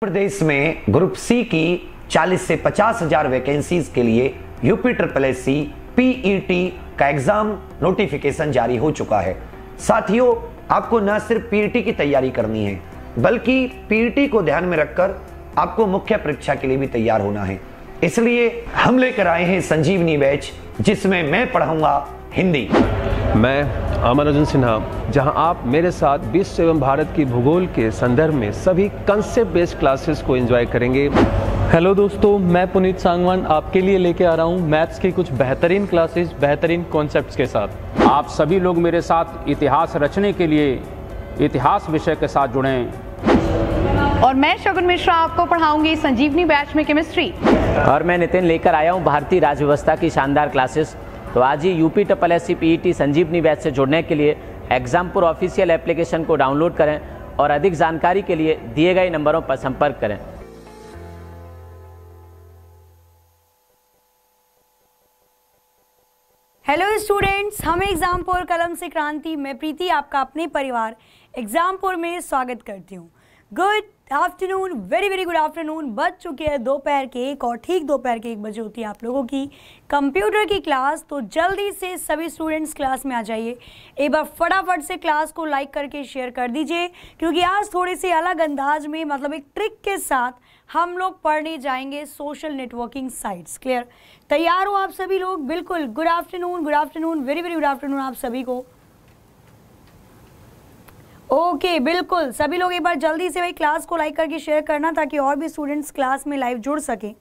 प्रदेश में group C की 40 से पचास हजार वैकेंसीज के लिए UP triple S C PET का एग्जाम नोटिफिकेशन जारी हो चुका है साथियों आपको न सिर्फ पीईटी e की तैयारी करनी है बल्कि पीईटी e को ध्यान में रखकर आपको मुख्य परीक्षा के लिए भी तैयार होना है इसलिए हम लेकर आए हैं संजीवनी बैच जिसमें मैं पढ़ाऊंगा हिंदी मैं अमर अर्जुन सिन्हा जहां आप मेरे साथ विश्व एवं भारत की भूगोल के संदर्भ में सभी कंसेप्ट बेस्ड क्लासेस को एंजॉय करेंगे हेलो दोस्तों मैं पुनीत सांगवान आपके लिए लेके आ रहा हूँ मैथ्स की कुछ बेहतरीन क्लासेस बेहतरीन कॉन्सेप्ट्स के साथ आप सभी लोग मेरे साथ इतिहास रचने के लिए इतिहास विषय के साथ जुड़े और मैं शगुन मिश्रा आपको पढ़ाऊंगी संजीवनी बैच में केमिस्ट्री और मैं नितिन लेकर आया हूँ भारतीय राज्य व्यवस्था की शानदार क्लासेस तो आज ही UP triple S C Sanjeevani batch से जुड़ने के लिए एग्जामपुर ऑफिशियल एप्लीकेशन को डाउनलोड करें और अधिक जानकारी के लिए दिए गए नंबरों पर संपर्क करें हेलो स्टूडेंट्स हम एग्जामपुर कलम से क्रांति मैं प्रीति आपका अपने परिवार एग्जामपुर में स्वागत करती हूँ good afternoon very very good afternoon बज चुके हैं दोपहर के एक और ठीक दोपहर के एक बजे होती है आप लोगों की कंप्यूटर की क्लास तो जल्दी से सभी स्टूडेंट्स क्लास में आ जाइए एक बार फटाफट से क्लास को लाइक करके शेयर कर दीजिए क्योंकि आज थोड़े से अलग अंदाज में मतलब एक ट्रिक के साथ हम लोग पढ़ने जाएंगे सोशल नेटवर्किंग साइट्स क्लियर तैयार हो आप सभी लोग बिल्कुल good afternoon good afternoon very very good afternoon आप सभी को ओके okay, बिल्कुल सभी लोग एक बार जल्दी से भाई क्लास को लाइक करके शेयर करना ताकि और भी स्टूडेंट्स क्लास में लाइव जुड़ सकें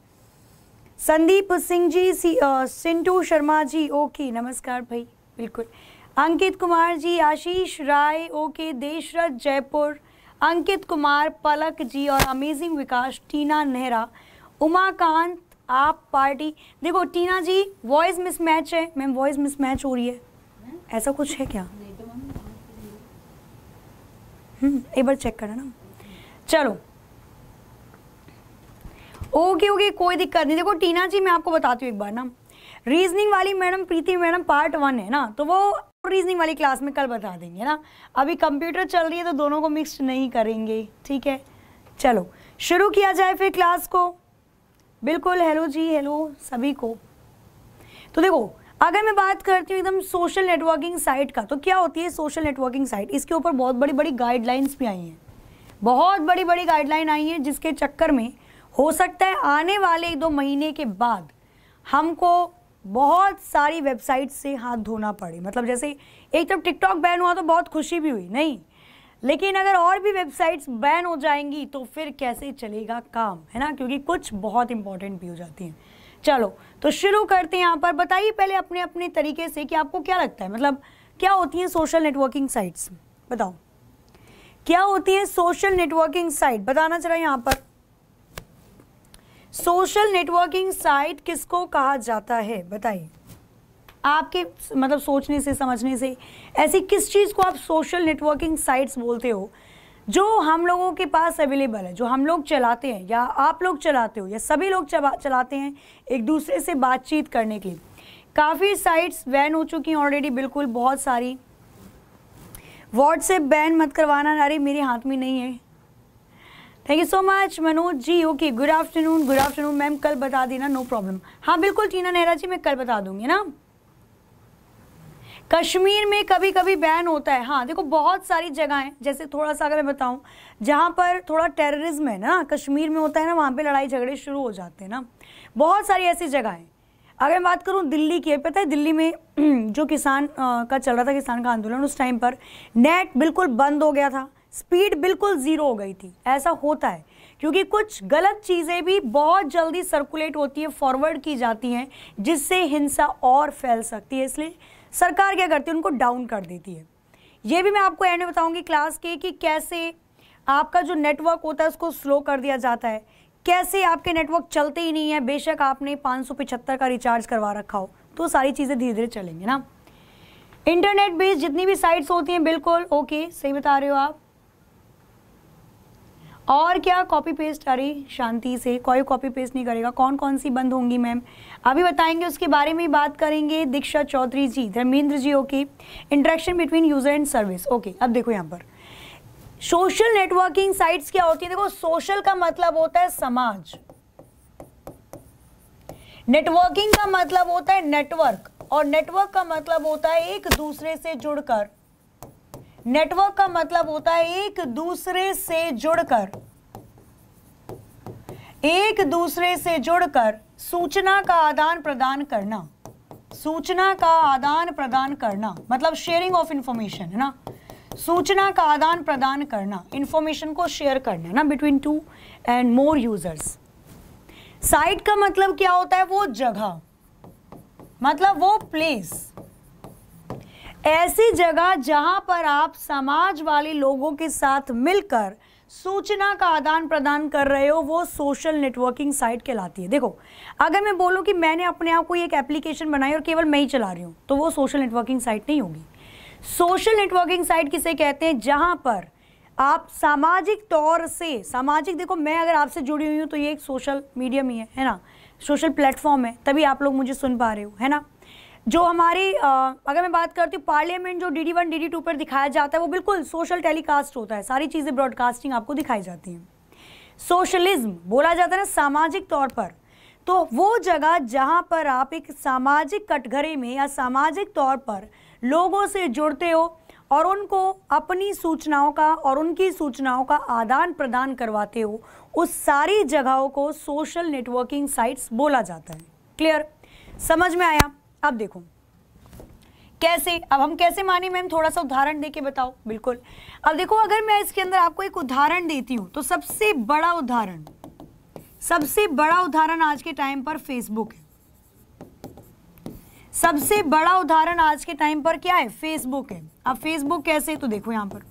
संदीप सिंह जी सी सिंटू शर्मा जी ओके नमस्कार भाई बिल्कुल अंकित कुमार जी आशीष राय ओके देशरथ जयपुर अंकित कुमार पलक जी और अमेजिंग विकास टीना नेहरा उमाकांत आप पार्टी देखो टीना जी वॉइस मिसमैच है मैम वॉइस मिसमैच हो रही है ऐसा कुछ है क्या हम्म, एक बार चेक करना चलो ओके ओके कोई दिक्कत नहीं देखो टीना जी मैं आपको बताती हूँ एक बार ना रीजनिंग वाली madam Preeti madam part one है ना तो वो रीजनिंग वाली क्लास में कल बता देंगे ना अभी कंप्यूटर चल रही है तो दोनों को मिक्स नहीं करेंगे ठीक है चलो शुरू किया जाए फिर क्लास को बिल्कुल हेलो जी हेलो सभी को तो देखो अगर मैं बात करती हूँ एकदम सोशल नेटवर्किंग साइट का तो क्या होती है सोशल नेटवर्किंग साइट इसके ऊपर बहुत बड़ी बड़ी गाइडलाइंस भी आई हैं बहुत बड़ी बड़ी गाइडलाइन आई हैं जिसके चक्कर में हो सकता है आने वाले एक दो महीने के बाद हमको बहुत सारी वेबसाइट से हाथ धोना पड़े मतलब जैसे एक तरफ टिकटॉक बैन हुआ तो बहुत खुशी भी हुई नहीं लेकिन अगर और भी वेबसाइट्स बैन हो जाएंगी तो फिर कैसे चलेगा काम है ना क्योंकि कुछ बहुत इंपॉर्टेंट भी हो जाती हैं चलो तो शुरू करते हैं यहाँ पर बताइए पहले अपने अपने तरीके से कि आपको क्या लगता है मतलब क्या होती हैं सोशल नेटवर्किंग साइट्स बताओ क्या होती हैं सोशल नेटवर्किंग साइट बताना चला यहाँ पर सोशल नेटवर्किंग साइट किसको कहा जाता है बताइए आपके मतलब सोचने से समझने से ऐसी किस चीज़ को आप सोशल नेटवर्किंग साइट्स बोलते हो जो हम लोगों के पास अवेलेबल है जो हम लोग चलाते हैं या आप लोग चलाते हो या सभी लोग चलाते हैं एक दूसरे से बातचीत करने के लिए काफ़ी साइट्स बैन हो चुकी हैं ऑलरेडी बिल्कुल बहुत सारी व्हाट्सएप बैन मत करवाना अरे मेरे हाथ में नहीं है thank you so much Manoj ji okay good afternoon good afternoon ma'am कल बता देना नो प्रॉब्लम हाँ बिल्कुल टीना नेहरा जी मैं कल बता दूंगी ना कश्मीर में कभी कभी बैन होता है हाँ देखो बहुत सारी जगहें जैसे थोड़ा सा अगर मैं बताऊँ जहाँ पर थोड़ा टेररिज्म है ना कश्मीर में होता है ना वहाँ पे लड़ाई झगड़े शुरू हो जाते हैं ना बहुत सारी ऐसी जगहें अगर मैं बात करूँ दिल्ली की पता है दिल्ली में जो किसान का चल रहा था किसान का आंदोलन उस टाइम पर नेट बिल्कुल बंद हो गया था स्पीड बिल्कुल ज़ीरो हो गई थी ऐसा होता है क्योंकि कुछ गलत चीज़ें भी बहुत जल्दी सर्कुलेट होती है फॉरवर्ड की जाती हैं जिससे हिंसा और फैल सकती है इसलिए सरकार क्या करती है उनको डाउन कर देती है ये भी मैं आपको एंड में बताऊंगी क्लास के कि कैसे आपका जो नेटवर्क होता है उसको स्लो कर दिया जाता है कैसे आपके नेटवर्क चलते ही नहीं है बेशक आपने पाँच का रिचार्ज करवा रखा हो तो सारी चीज़ें धीरे धीरे चलेंगी ना इंटरनेट बेस्ड जितनी भी साइट्स होती हैं बिल्कुल ओके सही बता रहे हो आप और क्या कॉपी पेस्ट अरे शांति से कोई कॉपी पेस्ट नहीं करेगा कौन कौन सी बंद होंगी मैम अभी बताएंगे उसके बारे में बात करेंगे Diksha Chaudhary ji Dharmendra ji okay interaction between user and service okay अब देखो यहाँ पर सोशल नेटवर्किंग साइट्स क्या होती है देखो सोशल का मतलब होता है समाज नेटवर्किंग का मतलब होता है नेटवर्क और नेटवर्क का मतलब होता है एक दूसरे से जुड़कर नेटवर्क का मतलब होता है एक दूसरे से जुड़कर एक दूसरे से जुड़कर सूचना का आदान प्रदान करना सूचना का आदान प्रदान करना मतलब शेयरिंग ऑफ इंफॉर्मेशन है ना सूचना का आदान प्रदान करना इंफॉर्मेशन को शेयर करना ना between two and more users site का मतलब क्या होता है वो जगह मतलब वो प्लेस ऐसी जगह जहां पर आप समाज वाले लोगों के साथ मिलकर सूचना का आदान प्रदान कर रहे हो वो सोशल नेटवर्किंग साइट कहलाती है देखो अगर मैं बोलूँ कि मैंने अपने आप को एक एप्लीकेशन बनाई और केवल मैं ही चला रही हूँ तो वो सोशल नेटवर्किंग साइट नहीं होगी सोशल नेटवर्किंग साइट किसे कहते हैं जहाँ पर आप सामाजिक तौर से सामाजिक देखो मैं अगर आपसे जुड़ी हुई हूँ तो ये एक सोशल मीडियम ही है है ना सोशल प्लेटफॉर्म है तभी आप लोग मुझे सुन पा रहे हो है ना जो हमारी अगर मैं बात करती हूँ पार्लियामेंट जो D D one D D two पर दिखाया जाता है वो बिल्कुल सोशल टेलीकास्ट होता है सारी चीज़ें ब्रॉडकास्टिंग आपको दिखाई जाती हैं सोशलिज्म बोला जाता है ना सामाजिक तौर पर तो वो जगह जहाँ पर आप एक सामाजिक कटघरे में या सामाजिक तौर पर लोगों से जुड़ते हो और उनको अपनी सूचनाओं का और उनकी सूचनाओं का आदान प्रदान करवाते हो उस सारी जगहों को सोशल नेटवर्किंग साइट्स बोला जाता है क्लियर समझ में आया अब देखो कैसे अब हम कैसे माने मैम थोड़ा सा उदाहरण देके बताओ बिल्कुल अब देखो अगर मैं इसके अंदर आपको एक उदाहरण देती हूं तो सबसे बड़ा उदाहरण सबसे बड़ा उदाहरण आज के टाइम पर फेसबुक है सबसे बड़ा उदाहरण आज के टाइम पर क्या है फेसबुक है अब फेसबुक कैसे तो देखो यहां पर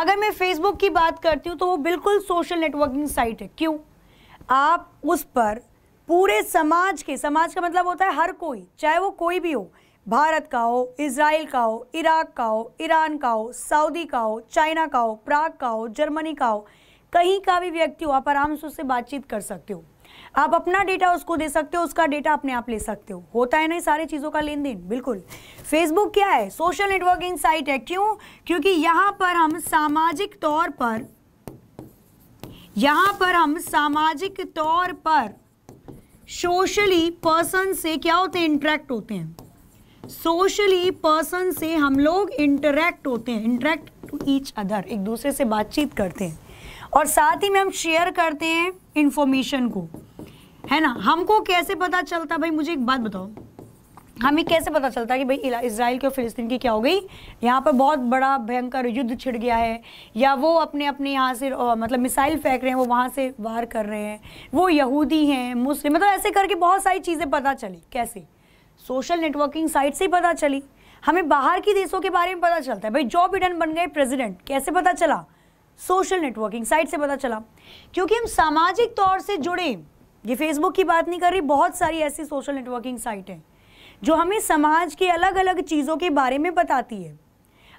अगर मैं फेसबुक की बात करती हूं तो वो बिल्कुल सोशल नेटवर्किंग साइट है क्यों आप उस पर पूरे समाज के समाज का मतलब होता है हर कोई चाहे वो कोई भी हो भारत का हो इसराइल का हो इराक का हो ईरान का हो सऊदी का हो चाइना का हो प्राग का हो जर्मनी का हो कहीं का भी व्यक्ति हो आप आराम से उससे बातचीत कर सकते हो आप अपना डेटा उसको दे सकते हो उसका डेटा अपने आप ले सकते हो होता है ना सारी चीज़ों का लेन देन बिल्कुल फेसबुक क्या है सोशल नेटवर्किंग साइट है क्यों क्योंकि यहाँ पर हम सामाजिक तौर पर यहाँ पर हम सामाजिक तौर पर सोशली पर्सन से क्या होते हैं इंटरेक्ट होते हैं सोशली पर्सन से हम लोग इंटरेक्ट होते हैं इंटरेक्ट टू ईच अदर एक दूसरे से बातचीत करते हैं और साथ ही में हम शेयर करते हैं इंफॉर्मेशन को है ना हमको कैसे पता चलता भाई मुझे एक बात बताओ हमें कैसे पता चलता है कि भाई इसराइल की और फिलिस्तीन की क्या हो गई यहाँ पर बहुत बड़ा भयंकर युद्ध छिड़ गया है या वो अपने अपने यहाँ से मतलब मिसाइल फेंक रहे हैं वो वहाँ से वार कर रहे हैं वो यहूदी हैं मुस्लिम मतलब ऐसे करके बहुत सारी चीज़ें पता चली कैसे सोशल नेटवर्किंग साइट से ही पता चली हमें बाहर के देशों के बारे में पता चलता है भाई जो बिडन बन गए प्रेजिडेंट कैसे पता चला सोशल नेटवर्किंग साइट से पता चला क्योंकि हम सामाजिक तौर से जुड़े ये फेसबुक की बात नहीं कर रही बहुत सारी ऐसी सोशल नेटवर्किंग साइट हैं जो हमें समाज के अलग अलग चीज़ों के बारे में बताती है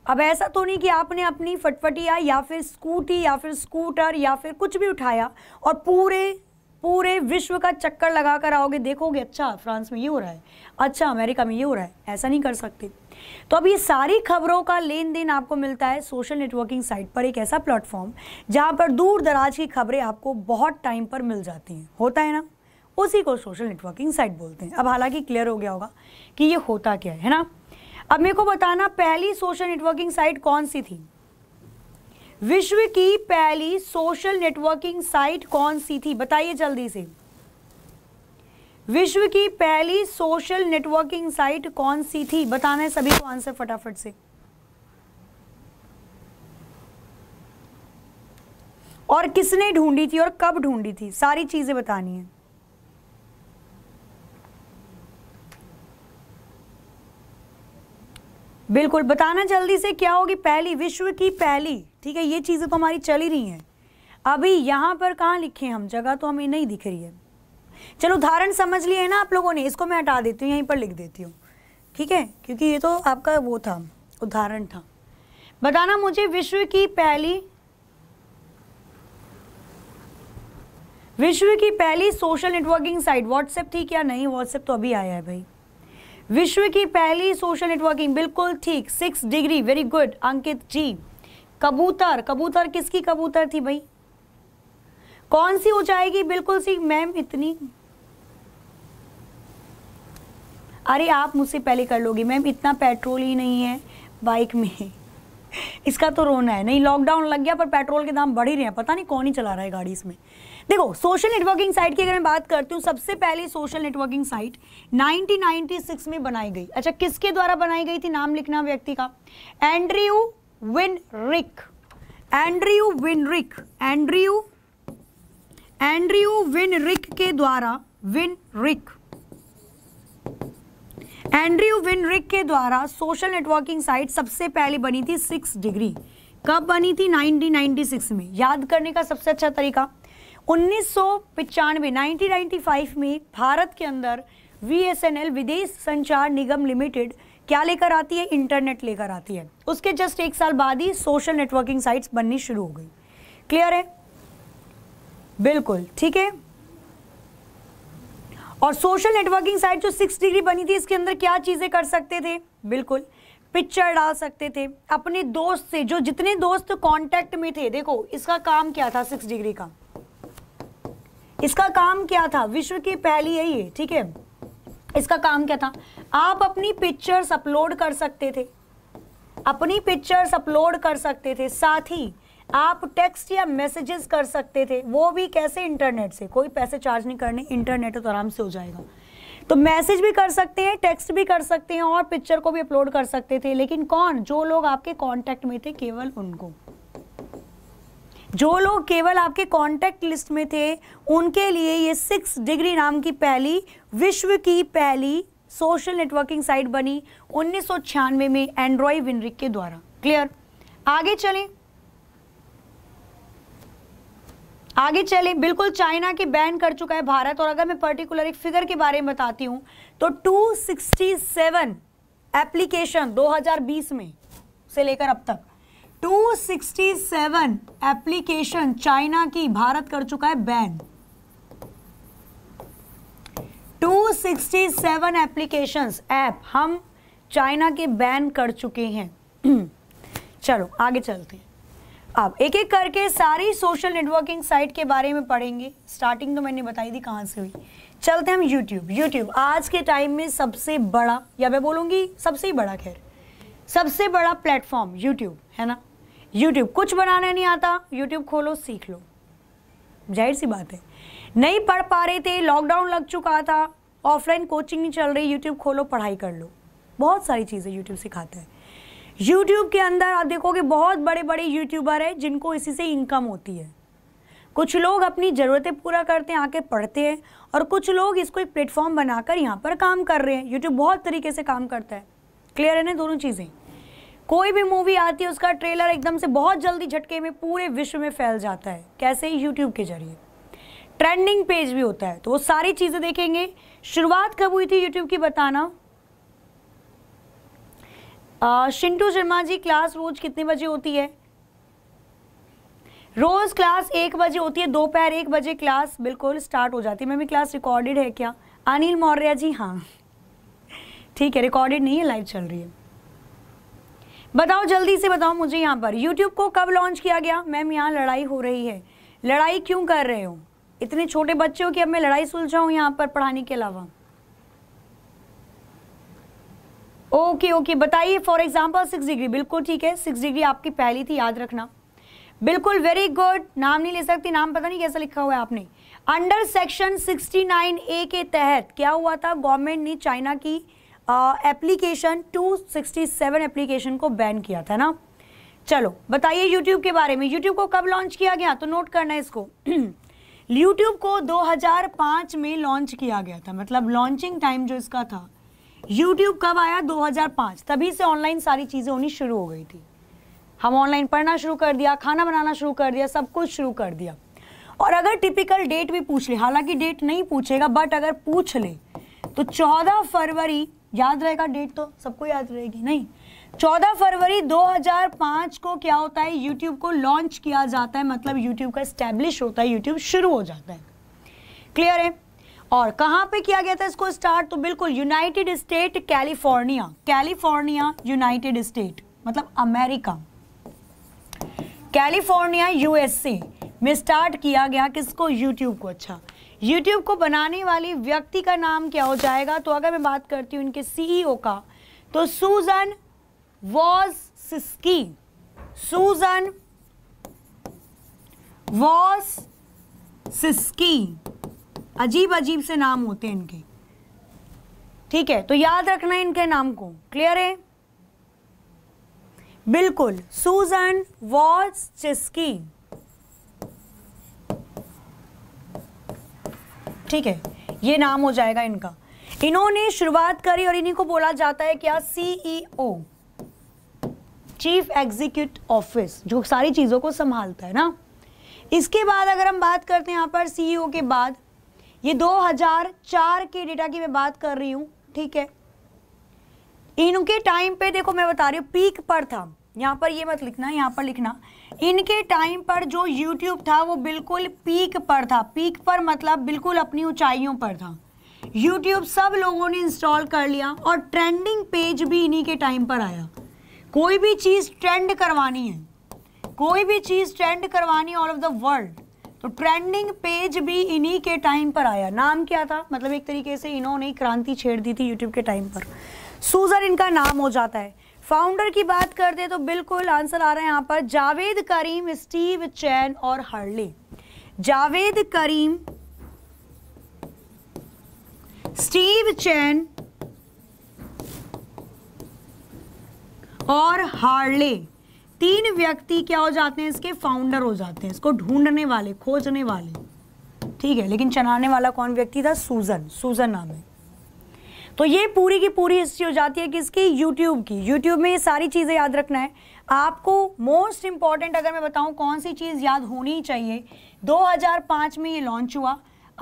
अब ऐसा तो नहीं कि आपने अपनी फटफटिया या फिर स्कूटी या फिर स्कूटर या फिर कुछ भी उठाया और पूरे पूरे विश्व का चक्कर लगा कर आओगे देखोगे अच्छा फ्रांस में ये हो रहा है अच्छा अमेरिका में ये हो रहा है ऐसा नहीं कर सकते तो अब ये सारी खबरों का लेन देन आपको मिलता है सोशल नेटवर्किंग साइट पर एक ऐसा प्लेटफॉर्म जहाँ पर दूर दराज की खबरें आपको बहुत टाइम पर मिल जाती हैं होता है ना उसी को सोशल नेटवर्किंग साइट बोलते हैं अब हालांकि क्लियर हो गया होगा कि ये होता क्या है ना अब मेरे को बताना पहली सोशल नेटवर्किंग साइट कौन सी थी विश्व की पहली सोशल नेटवर्किंग साइट कौन सी थी बताइए जल्दी से विश्व की पहली सोशल नेटवर्किंग साइट कौन सी थी बताना है सभी को आंसर फटाफट से और किसने ढूंढी थी और कब ढूंढी थी सारी चीजें बतानी है बिल्कुल बताना जल्दी से क्या होगी पहली विश्व की पहली ठीक है ये चीज़ें तो हमारी चल ही रही हैं अभी यहाँ पर कहाँ लिखे हम जगह तो हमें नहीं दिख रही है चलो उदाहरण समझ लिए ना आप लोगों ने इसको मैं हटा देती हूँ यहीं पर लिख देती हूँ ठीक है क्योंकि ये तो आपका वो था उदाहरण था बताना मुझे विश्व की पहली विश्व की पहली सोशल नेटवर्किंग साइट व्हाट्सएप थी क्या नहीं व्हाट्सएप तो अभी आया है भाई विश्व की पहली सोशल नेटवर्किंग बिल्कुल ठीक six degree very good Ankit ji कबूतर कबूतर किसकी कबूतर थी भाई कौन सी ऊंचाई की बिल्कुल सी मैम इतनी अरे आप मुझसे पहले कर लोगी मैम इतना पेट्रोल ही नहीं है बाइक में इसका तो रोना है नहीं लॉकडाउन लग गया पर पेट्रोल के दाम बढ़ ही रहे हैं पता नहीं कौन ही चला रहा है गाड़ी इसमें देखो सोशल नेटवर्किंग साइट की अगर मैं बात करती हूँ सबसे पहले सोशल नेटवर्किंग साइट 1996 में बनाई गई अच्छा किसके द्वारा बनाई गई थी नाम लिखना व्यक्ति का Andrew Weinreich Andrew Weinreich Andrew Andrew Weinreich के द्वारा विनरिक एंड्रयू विनरिक के द्वारा सोशल नेटवर्किंग साइट सबसे पहले बनी थी सिक्स डिग्री कब बनी थी 1996 में याद करने का सबसे अच्छा तरीका उन्नीस सौ में भारत के अंदर वी विदेश संचार निगम लिमिटेड क्या लेकर आती है इंटरनेट लेकर आती है उसके जस्ट एक साल बाद ही सोशल नेटवर्किंग साइट्स बननी शुरू हो गई क्लियर है बिल्कुल ठीक है और सोशल नेटवर्किंग साइट जो सिक्स डिग्री बनी थी इसके अंदर क्या चीज़ें कर सकते थे बिल्कुल पिक्चर डाल सकते थे अपने दोस्त से जो जितने दोस्त कॉन्टैक्ट में थे देखो इसका काम क्या था सिक्स डिग्री का इसका काम क्या था विश्व की पहली है ये ठीक है इसका काम क्या था आप अपनी पिक्चर्स अपलोड कर सकते थे अपनी पिक्चर्स अपलोड कर सकते थे साथ ही आप टेक्स्ट या मैसेजेस कर सकते थे वो भी कैसे इंटरनेट से कोई पैसे चार्ज नहीं करने इंटरनेट तो आराम से हो जाएगा तो मैसेज भी कर सकते हैं टेक्स्ट भी कर सकते हैं और पिक्चर को भी अपलोड कर सकते थे लेकिन कौन जो लोग आपके कॉन्टेक्ट में थे केवल उनको जो लोग केवल आपके कॉन्टेक्ट लिस्ट में थे उनके लिए ये सिक्स डिग्री नाम की पहली विश्व की पहली सोशल नेटवर्किंग साइट बनी उन्नीस में एंड्रॉय विनरिक के द्वारा क्लियर आगे चलें आगे चले बिल्कुल चाइना के बैन कर चुका है भारत और अगर मैं पर्टिकुलर एक फिगर के बारे में बताती हूँ तो 267 एप्लीकेशन 2020 में से लेकर अब तक 267 एप्लीकेशन चाइना की भारत कर चुका है बैन 267 एप्लीकेशंस ऐप हम चाइना के बैन कर चुके हैं चलो आगे चलते हैं अब एक एक करके सारी सोशल नेटवर्किंग साइट के बारे में पढ़ेंगे स्टार्टिंग तो मैंने बताई थी कहाँ से हुई चलते हम यूट्यूब यूट्यूब आज के टाइम में सबसे बड़ा या मैं बोलूँगी सबसे ही बड़ा खैर सबसे बड़ा प्लेटफॉर्म यूट्यूब है ना यूट्यूब कुछ बनाना नहीं आता यूट्यूब खोलो सीख लो जाहिर सी बात है नहीं पढ़ पा रहे थे लॉकडाउन लग चुका था ऑफलाइन कोचिंग नहीं चल रही यूट्यूब खोलो पढ़ाई कर लो बहुत सारी चीज़ें यूट्यूब सिखाता है यूट्यूब के अंदर आप देखोगे बहुत बड़े बड़े यूट्यूबर हैं जिनको इसी से इनकम होती है कुछ लोग अपनी ज़रूरतें पूरा करते हैं आके पढ़ते हैं और कुछ लोग इसको एक प्लेटफॉर्म बनाकर यहाँ पर काम कर रहे हैं यूट्यूब बहुत तरीके से काम करता है क्लियर है ना दोनों चीज़ें कोई भी मूवी आती है उसका ट्रेलर एकदम से बहुत जल्दी झटके में पूरे विश्व में फैल जाता है कैसे यूट्यूब के जरिए ट्रेंडिंग पेज भी होता है तो वो सारी चीज़ें देखेंगे शुरुआत कब हुई थी यूट्यूब की बताना शिंटू शर्मा जी क्लास रोज कितने बजे होती है रोज़ क्लास एक बजे होती है दोपहर एक बजे क्लास बिल्कुल स्टार्ट हो जाती है भी क्लास रिकॉर्डेड है क्या अनिल मौर्य जी हाँ ठीक है रिकॉर्डेड नहीं है लाइव चल रही है बताओ जल्दी से बताओ मुझे यहाँ पर YouTube को कब लॉन्च किया गया मैम यहाँ लड़ाई हो रही है लड़ाई क्यों कर रहे हो इतने छोटे बच्चे हो कि अब मैं लड़ाई सुलझाऊँ यहाँ पर पढ़ाने के अलावा ओके ओके बताइए फॉर एग्जाम्पल सिक्स डिग्री बिल्कुल ठीक है सिक्स डिग्री आपकी पहली थी याद रखना बिल्कुल वेरी गुड नाम नहीं ले सकती नाम पता नहीं कैसा लिखा हुआ है आपने अंडर सेक्शन 69 ए के तहत क्या हुआ था गवर्नमेंट ने चाइना की application two sixty seven application को बैन किया था ना चलो बताइए यूट्यूब के बारे में यूट्यूब को कब लॉन्च किया गया तो नोट करना है इसको यूट्यूब को 2005 में लॉन्च किया गया था मतलब लॉन्चिंग टाइम जो इसका था यूट्यूब कब आया 2005 तभी से ऑनलाइन सारी चीज़ें होनी शुरू हो गई थी हम ऑनलाइन पढ़ना शुरू कर दिया खाना बनाना शुरू कर दिया सब कुछ शुरू कर दिया और अगर टिपिकल डेट भी पूछ ले हालांकि डेट नहीं पूछेगा बट अगर पूछ ले तो 14 फरवरी याद रहेगा डेट तो सबको याद रहेगी नहीं 14 फरवरी 2005 को क्या होता है यूट्यूब को लॉन्च किया जाता है मतलब यूट्यूब का स्टैब्लिश होता है यूट्यूब शुरू हो जाता है क्लियर है और कहाँ पे किया गया था इसको स्टार्ट तो बिल्कुल United State California California United State मतलब अमेरिका कैलिफोर्निया यूएसए में स्टार्ट किया गया किसको यूट्यूब को अच्छा यूट्यूब को बनाने वाली व्यक्ति का नाम क्या हो जाएगा तो अगर मैं बात करती हूँ इनके सीईओ e का तो सूजन वॉज सिस्की सूजन वॉस सिस्की अजीब अजीब से नाम होते हैं इनके ठीक है तो याद रखना है इनके नाम को क्लियर है बिल्कुल सूजन वॉज सिस्की ठीक है ये नाम हो जाएगा इनका इन्होंने शुरुआत करी और इन्हीं को बोला जाता है क्या सीईओ चीफ एग्जीक्यूट ऑफिस जो सारी चीज़ों को संभालता है ना इसके बाद अगर हम बात करते हैं यहां पर सीईओ e के बाद ये 2004 के डेटा की मैं बात कर रही हूं ठीक है इनके टाइम पे देखो मैं बता रही हूँ पीक पर था यहां पर ये मत लिखना यहां पर लिखना इनके टाइम पर जो यूट्यूब था वो बिल्कुल पीक पर था पीक पर मतलब बिल्कुल अपनी ऊंचाइयों पर था यूट्यूब सब लोगों ने इंस्टॉल कर लिया और ट्रेंडिंग पेज भी इन्हीं के टाइम पर आया कोई भी चीज़ ट्रेंड करवानी है कोई भी चीज़ ट्रेंड करवानी ऑल ऑफ द वर्ल्ड तो ट्रेंडिंग पेज भी इन्हीं के टाइम पर आया नाम क्या था मतलब एक तरीके से इन्होंने क्रांति छेड़ दी थी यूट्यूब के टाइम पर सूजर इनका नाम हो जाता है फाउंडर की बात करते तो बिल्कुल आंसर आ रहा है यहाँ पर जावेद करीम स्टीव चैन और Hurley Jawed Karim Steve Chen और हार्ले तीन व्यक्ति क्या हो जाते हैं इसके फाउंडर हो जाते हैं इसको ढूंढने वाले खोजने वाले ठीक है लेकिन चलाने वाला कौन व्यक्ति था सूजन सूजन नाम है तो ये पूरी की पूरी हिस्ट्री हो जाती है किसकी यूट्यूब की यूट्यूब में ये सारी चीज़ें याद रखना है आपको मोस्ट इम्पॉर्टेंट अगर मैं बताऊँ कौन सी चीज़ याद होनी चाहिए 2005 में ये लॉन्च हुआ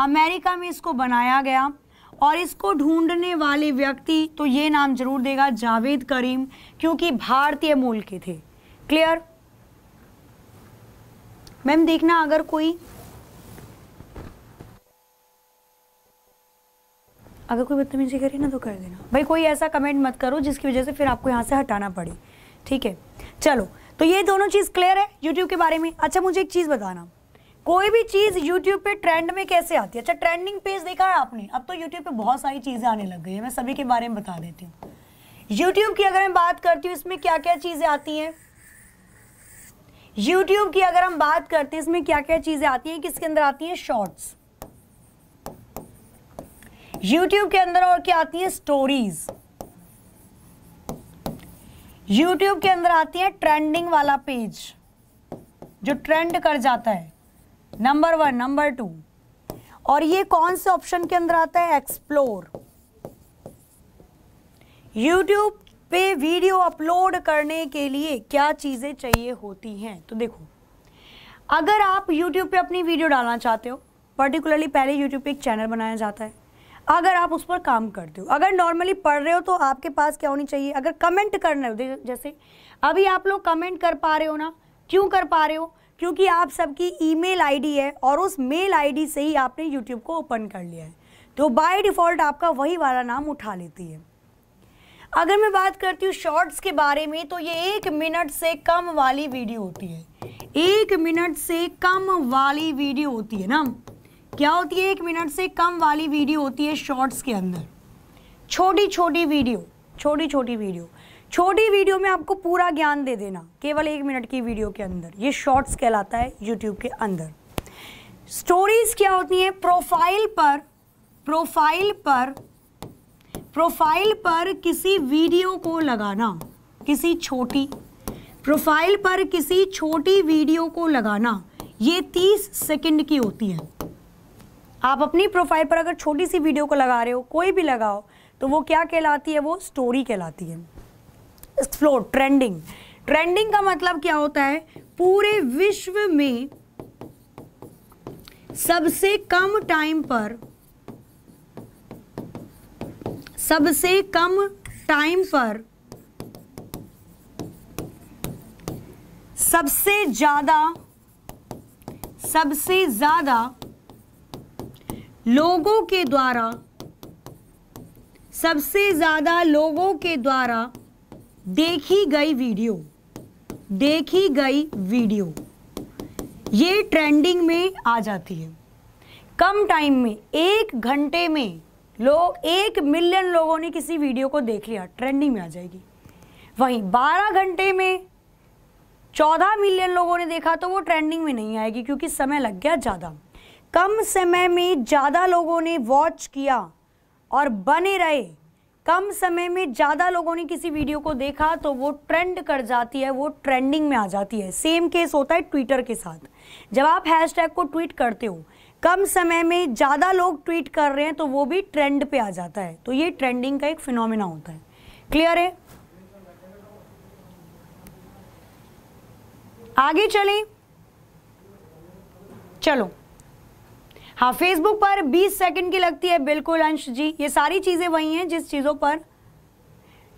अमेरिका में इसको बनाया गया और इसको ढूंढने वाले व्यक्ति तो ये नाम जरूर देगा जावेद करीम क्योंकि भारतीय मूल के थे क्लियर मैम देखना अगर कोई अगर कोई बदतमीजी करे ना तो कर देना भाई कोई ऐसा कमेंट मत करो जिसकी वजह से फिर आपको यहाँ से हटाना पड़े ठीक है चलो तो ये दोनों चीज़ क्लियर है यूट्यूब के बारे में अच्छा मुझे एक चीज़ बताना कोई भी चीज़ यूट्यूब पे ट्रेंड में कैसे आती है अच्छा ट्रेंडिंग पेज देखा है आपने अब तो यूट्यूब पे बहुत सारी चीज़ें आने लग गई है मैं सभी के बारे में बता देती हूँ यूट्यूब की अगर मैं बात करती हूँ इसमें क्या क्या चीज़ें आती हैं यूट्यूब की अगर हम बात करते हैं इसमें क्या क्या चीज़ें आती हैं किसके अंदर आती हैं शॉर्ट्स यूट्यूब के अंदर और क्या आती है स्टोरीज यूट्यूब के अंदर आती है ट्रेंडिंग वाला पेज जो ट्रेंड कर जाता है नंबर वन नंबर टू और ये कौन से ऑप्शन के अंदर आता है एक्सप्लोर यूट्यूब पे वीडियो अपलोड करने के लिए क्या चीज़ें चाहिए होती हैं तो देखो अगर आप यूट्यूब पे अपनी वीडियो डालना चाहते हो पर्टिकुलरली पहले यूट्यूब पे एक चैनल बनाया जाता है अगर आप उस पर काम करते हो अगर नॉर्मली पढ़ रहे हो तो आपके पास क्या होनी चाहिए अगर कमेंट करना हो जैसे अभी आप लोग कमेंट कर पा रहे हो ना क्यों कर पा रहे हो क्योंकि आप सबकी ईमेल आईडी है और उस मेल आईडी से ही आपने यूट्यूब को ओपन कर लिया है तो बाय डिफ़ॉल्ट आपका वही वाला नाम उठा लेती है अगर मैं बात करती हूँ शॉर्ट्स के बारे में तो ये एक मिनट से कम वाली वीडियो होती है एक मिनट से कम वाली वीडियो होती है ना क्या होती है एक मिनट से कम वाली वीडियो होती है शॉर्ट्स के अंदर छोटी छोटी वीडियो छोटी छोटी वीडियो छोटी वीडियो में आपको पूरा ज्ञान दे देना केवल एक मिनट की वीडियो के अंदर ये शॉर्ट्स कहलाता है यूट्यूब के अंदर स्टोरीज क्या होती हैं प्रोफाइल पर प्रोफाइल पर प्रोफाइल पर किसी वीडियो को लगाना किसी छोटी प्रोफाइल पर किसी छोटी वीडियो को लगाना ये तीस सेकंड की होती है आप अपनी प्रोफाइल पर अगर छोटी सी वीडियो को लगा रहे हो कोई भी लगाओ तो वो क्या कहलाती है वो स्टोरी कहलाती है एक्सप्लोर ट्रेंडिंग ट्रेंडिंग का मतलब क्या होता है पूरे विश्व में सबसे कम टाइम पर सबसे कम टाइम पर सबसे ज़्यादा सबसे ज़्यादा लोगों के द्वारा सबसे ज़्यादा लोगों के द्वारा देखी गई वीडियो देखी गई वीडियो ये ट्रेंडिंग में आ जाती है कम टाइम में एक घंटे में लोग एक मिलियन लोगों ने किसी वीडियो को देख लिया ट्रेंडिंग में आ जाएगी वहीं 12 घंटे में 14 मिलियन लोगों ने देखा तो वो ट्रेंडिंग में नहीं आएगी क्योंकि समय लग गया ज़्यादा कम समय में ज़्यादा लोगों ने वॉच किया और बने रहे कम समय में ज़्यादा लोगों ने किसी वीडियो को देखा तो वो ट्रेंड कर जाती है वो ट्रेंडिंग में आ जाती है सेम केस होता है ट्विटर के साथ जब आप हैशटैग को ट्वीट करते हो कम समय में ज़्यादा लोग ट्वीट कर रहे हैं तो वो भी ट्रेंड पे आ जाता है तो ये ट्रेंडिंग का एक फिनोमिना होता है क्लियर है आगे चलें चलो हाँ फेसबुक पर 20 सेकंड की लगती है बिल्कुल अंश जी ये सारी चीज़ें वही हैं जिस चीज़ों पर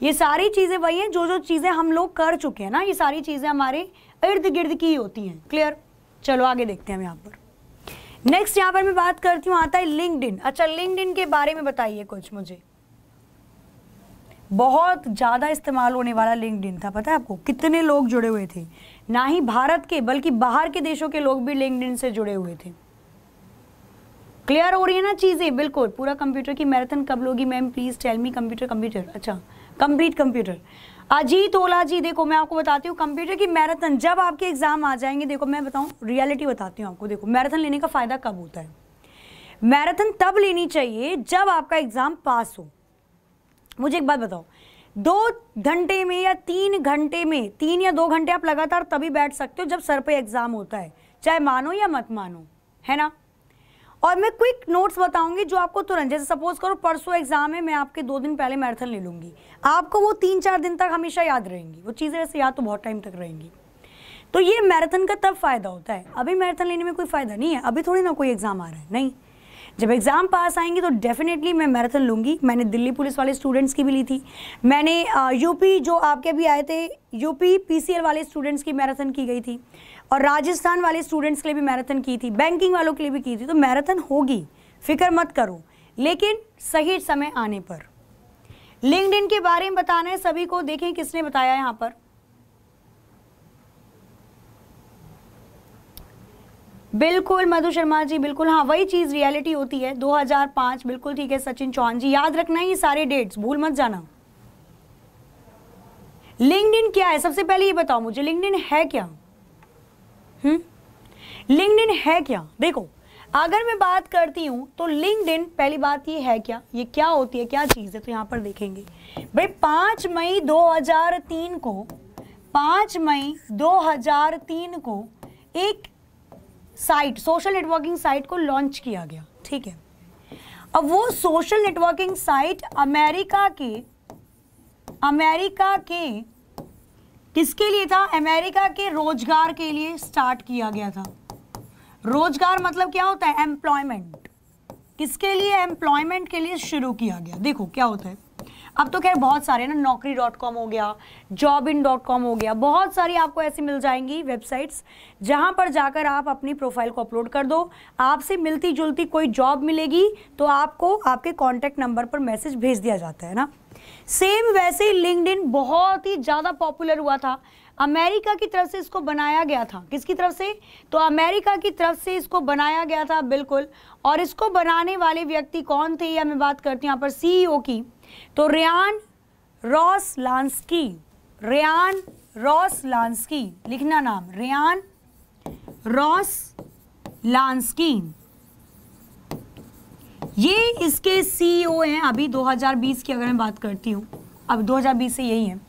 ये सारी चीज़ें वही हैं जो जो चीज़ें हम लोग कर चुके हैं ना ये सारी चीज़ें हमारे इर्द गिर्द की होती हैं क्लियर चलो आगे देखते हैं हम यहाँ पर नेक्स्ट यहाँ पर मैं बात करती हूँ आता है लिंकड अच्छा लिंकड के बारे में बताइए कुछ मुझे बहुत ज़्यादा इस्तेमाल होने वाला लिंकड था पता है आपको कितने लोग जुड़े हुए थे ना ही भारत के बल्कि बाहर के देशों के लोग भी लिंकड से जुड़े हुए थे क्लियर हो रही है ना चीज़ें बिल्कुल पूरा कंप्यूटर की मैराथन कब लोगी ma'am please tell me computer computer अच्छा कंप्लीट कंप्यूटर अजीत ओला जी देखो मैं आपको बताती हूँ कंप्यूटर की मैराथन जब आपके एग्ज़ाम आ जाएंगे देखो मैं बताऊँ रियलिटी बताती हूँ आपको देखो मैराथन लेने का फ़ायदा कब होता है मैराथन तब लेनी चाहिए जब आपका एग्ज़ाम पास हो मुझे एक बात बताओ दो घंटे में या तीन घंटे में तीन या दो घंटे आप लगातार तभी बैठ सकते हो जब सर पे एग्ज़ाम होता है चाहे मानो या मत मानो है ना और मैं क्विक नोट्स बताऊंगी जो आपको तुरंत जैसे सपोज करो परसों एग्जाम है मैं आपके दो दिन पहले मैराथन ले लूँगी आपको वो तीन चार दिन तक हमेशा याद रहेंगी वो चीज़ें वैसे याद तो बहुत टाइम तक रहेंगी तो ये मैराथन का तब फ़ायदा होता है अभी मैराथन लेने में कोई फ़ायदा नहीं है अभी थोड़ी ना कोई एग्ज़ाम आ रहा है नहीं जब एग्ज़ाम पास आएंगे तो डेफिनेटली मैं मैराथन लूँगी मैंने दिल्ली पुलिस वाले स्टूडेंट्स की भी ली थी मैंने यूपी जो आपके अभी आए थे यूपी पीसीएल वाले स्टूडेंट्स की मैराथन की गई थी और राजस्थान वाले स्टूडेंट्स के लिए भी मैराथन की थी बैंकिंग वालों के लिए भी की थी तो मैराथन होगी फिक्र मत करो लेकिन सही समय आने पर लिंकड के बारे में बताना है सभी को देखें किसने बताया यहां पर बिल्कुल मधु शर्मा जी बिल्कुल हाँ वही चीज़ रियलिटी होती है 2005 बिल्कुल ठीक है सचिन चौहान जी याद रखना ये सारे डेट्स भूल मत जाना लिंकड क्या है सबसे पहले ये बताओ मुझे लिंकड है क्या हम्म? लिंकड है क्या देखो अगर मैं बात करती हूँ तो लिंकड पहली बात ये है क्या ये क्या होती है क्या चीज़ है तो यहाँ पर देखेंगे भाई पाँच मई 2003 को पाँच मई 2003 को एक साइट सोशल नेटवर्किंग साइट को लॉन्च किया गया ठीक है अब वो सोशल नेटवर्किंग साइट अमेरिका के अमेरिका के किसके लिए था अमेरिका के रोजगार के लिए स्टार्ट किया गया था रोजगार मतलब क्या होता है एम्प्लॉयमेंट किसके लिए एम्प्लॉयमेंट के लिए शुरू किया गया देखो क्या होता है अब तो खैर बहुत सारे ना नौकरी डॉट कॉम हो गया जॉब इन डॉट कॉम हो गया बहुत सारी आपको ऐसी मिल जाएंगी वेबसाइट्स जहां पर जाकर आप अपनी प्रोफाइल को अपलोड कर दो आपसे मिलती जुलती कोई जॉब मिलेगी तो आपको आपके कॉन्टैक्ट नंबर पर मैसेज भेज दिया जाता है ना सेम वैसे ही लिंकड बहुत ही ज़्यादा पॉपुलर हुआ था अमेरिका की तरफ से इसको बनाया गया था किसकी तरफ से तो अमेरिका की तरफ से इसको बनाया गया था बिल्कुल और इसको बनाने वाले व्यक्ति कौन थे या मैं बात करती हूँ यहाँ पर सीईओ e की तो Ryan Roslansky Ryan Roslansky लिखना नाम रियान रॉस लांसकी ये इसके सीईओ e हैं अभी 2020 की अगर मैं बात करती हूँ अब 2020 से यही है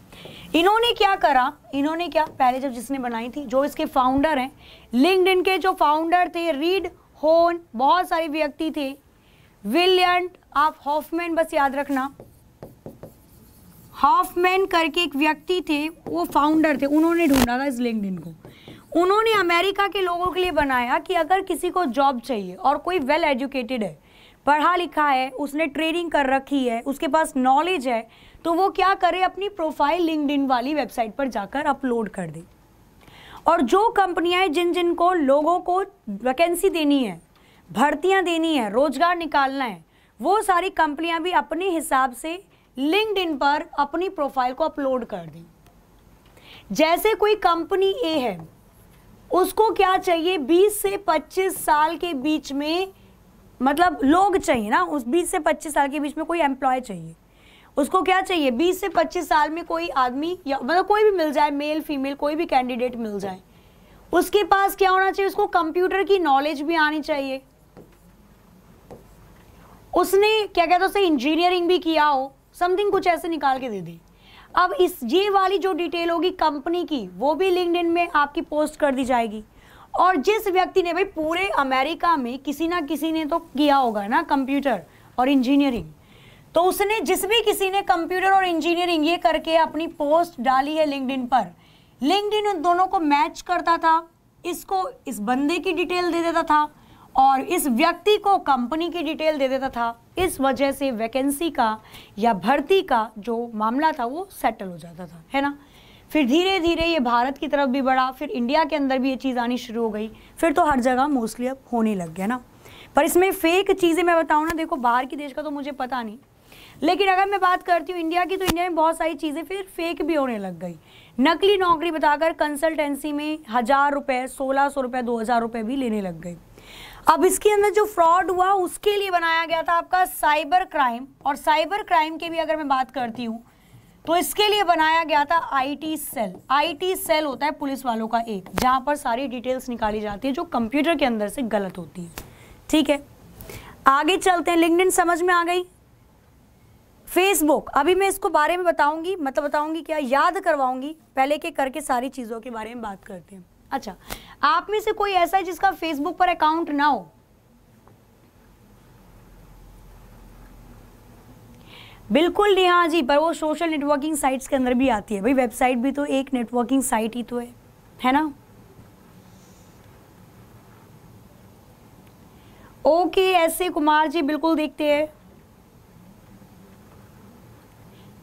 इन्होंने क्या करा इन्होंने क्या पहले जब जिसने बनाई थी जो इसके फाउंडर हैं लिंकड के जो फाउंडर थे रीड होन बहुत सारे व्यक्ति थे विलियन आप हॉफमैन बस याद रखना हॉफमैन करके एक व्यक्ति थे वो फाउंडर थे उन्होंने ढूंढा था इस लिंकड को उन्होंने अमेरिका के लोगों के लिए बनाया कि अगर किसी को जॉब चाहिए और कोई वेल एजुकेटेड है पढ़ा लिखा है उसने ट्रेनिंग कर रखी है उसके पास नॉलेज है तो वो क्या करे अपनी प्रोफाइल लिंकड वाली वेबसाइट पर जाकर अपलोड कर दे और जो कंपनियाँ जिन जिन को लोगों को वैकेंसी देनी है भर्तियाँ देनी है रोजगार निकालना है वो सारी कंपनियाँ भी अपने हिसाब से लिंकड पर अपनी प्रोफाइल को अपलोड कर दें जैसे कोई कंपनी ए है उसको क्या चाहिए 20 से 25 साल के बीच में मतलब लोग चाहिए ना उस बीस से पच्चीस साल के बीच में कोई एम्प्लॉय चाहिए उसको क्या चाहिए बीस से पच्चीस साल में कोई आदमी या मतलब कोई भी मिल जाए मेल फीमेल कोई भी कैंडिडेट मिल जाए उसके पास क्या होना चाहिए उसको कंप्यूटर की नॉलेज भी आनी चाहिए उसने क्या कहते उसे इंजीनियरिंग भी किया हो समथिंग कुछ ऐसे निकाल के दे दी अब इस ये वाली जो डिटेल होगी कंपनी की वो भी लिंकड में आपकी पोस्ट कर दी जाएगी और जिस व्यक्ति ने भाई पूरे अमेरिका में किसी ना किसी ने तो किया होगा ना कंप्यूटर और इंजीनियरिंग तो उसने जिस भी किसी ने कंप्यूटर और इंजीनियरिंग ये करके अपनी पोस्ट डाली है लिंकड पर लिंकड उन दोनों को मैच करता था इसको इस बंदे की डिटेल दे देता था और इस व्यक्ति को कंपनी की डिटेल दे देता था इस वजह से वैकेंसी का या भर्ती का जो मामला था वो सेटल हो जाता था है ना फिर धीरे धीरे ये भारत की तरफ भी बढ़ा फिर इंडिया के अंदर भी ये चीज़ आनी शुरू हो गई फिर तो हर जगह मोस्टली अब होने लग गया ना पर इसमें फेक चीज़ें मैं बताऊँ ना देखो बाहर के देश का तो मुझे पता नहीं लेकिन अगर मैं बात करती हूँ इंडिया की तो इंडिया में बहुत सारी चीज़ें फिर फेक भी होने लग गई नकली नौकरी बताकर कंसल्टेंसी में हज़ार रुपये सोलह सौ रुपये दो हज़ार रुपये भी लेने लग गए अब इसके अंदर जो फ्रॉड हुआ उसके लिए बनाया गया था आपका साइबर क्राइम और साइबर क्राइम की भी अगर मैं बात करती हूँ तो इसके लिए बनाया गया था आईटी सेल आईटी सेल होता है पुलिस वालों का एक जहां पर सारी डिटेल्स निकाली जाती है जो कंप्यूटर के अंदर से गलत होती है ठीक है आगे चलते हैं लिंकडिन समझ में आ गई फेसबुक अभी मैं इसको बारे में बताऊंगी मतलब बताऊंगी क्या याद करवाऊंगी पहले के करके सारी चीज़ों के बारे में बात करते हैं अच्छा आप में से कोई ऐसा है जिसका फेसबुक पर अकाउंट ना हो बिल्कुल नहीं हाँ जी पर वो सोशल नेटवर्किंग साइट्स के अंदर भी आती है भाई वेबसाइट भी तो एक नेटवर्किंग साइट ही तो है है ना ओके ऐसे कुमार जी बिल्कुल देखते हैं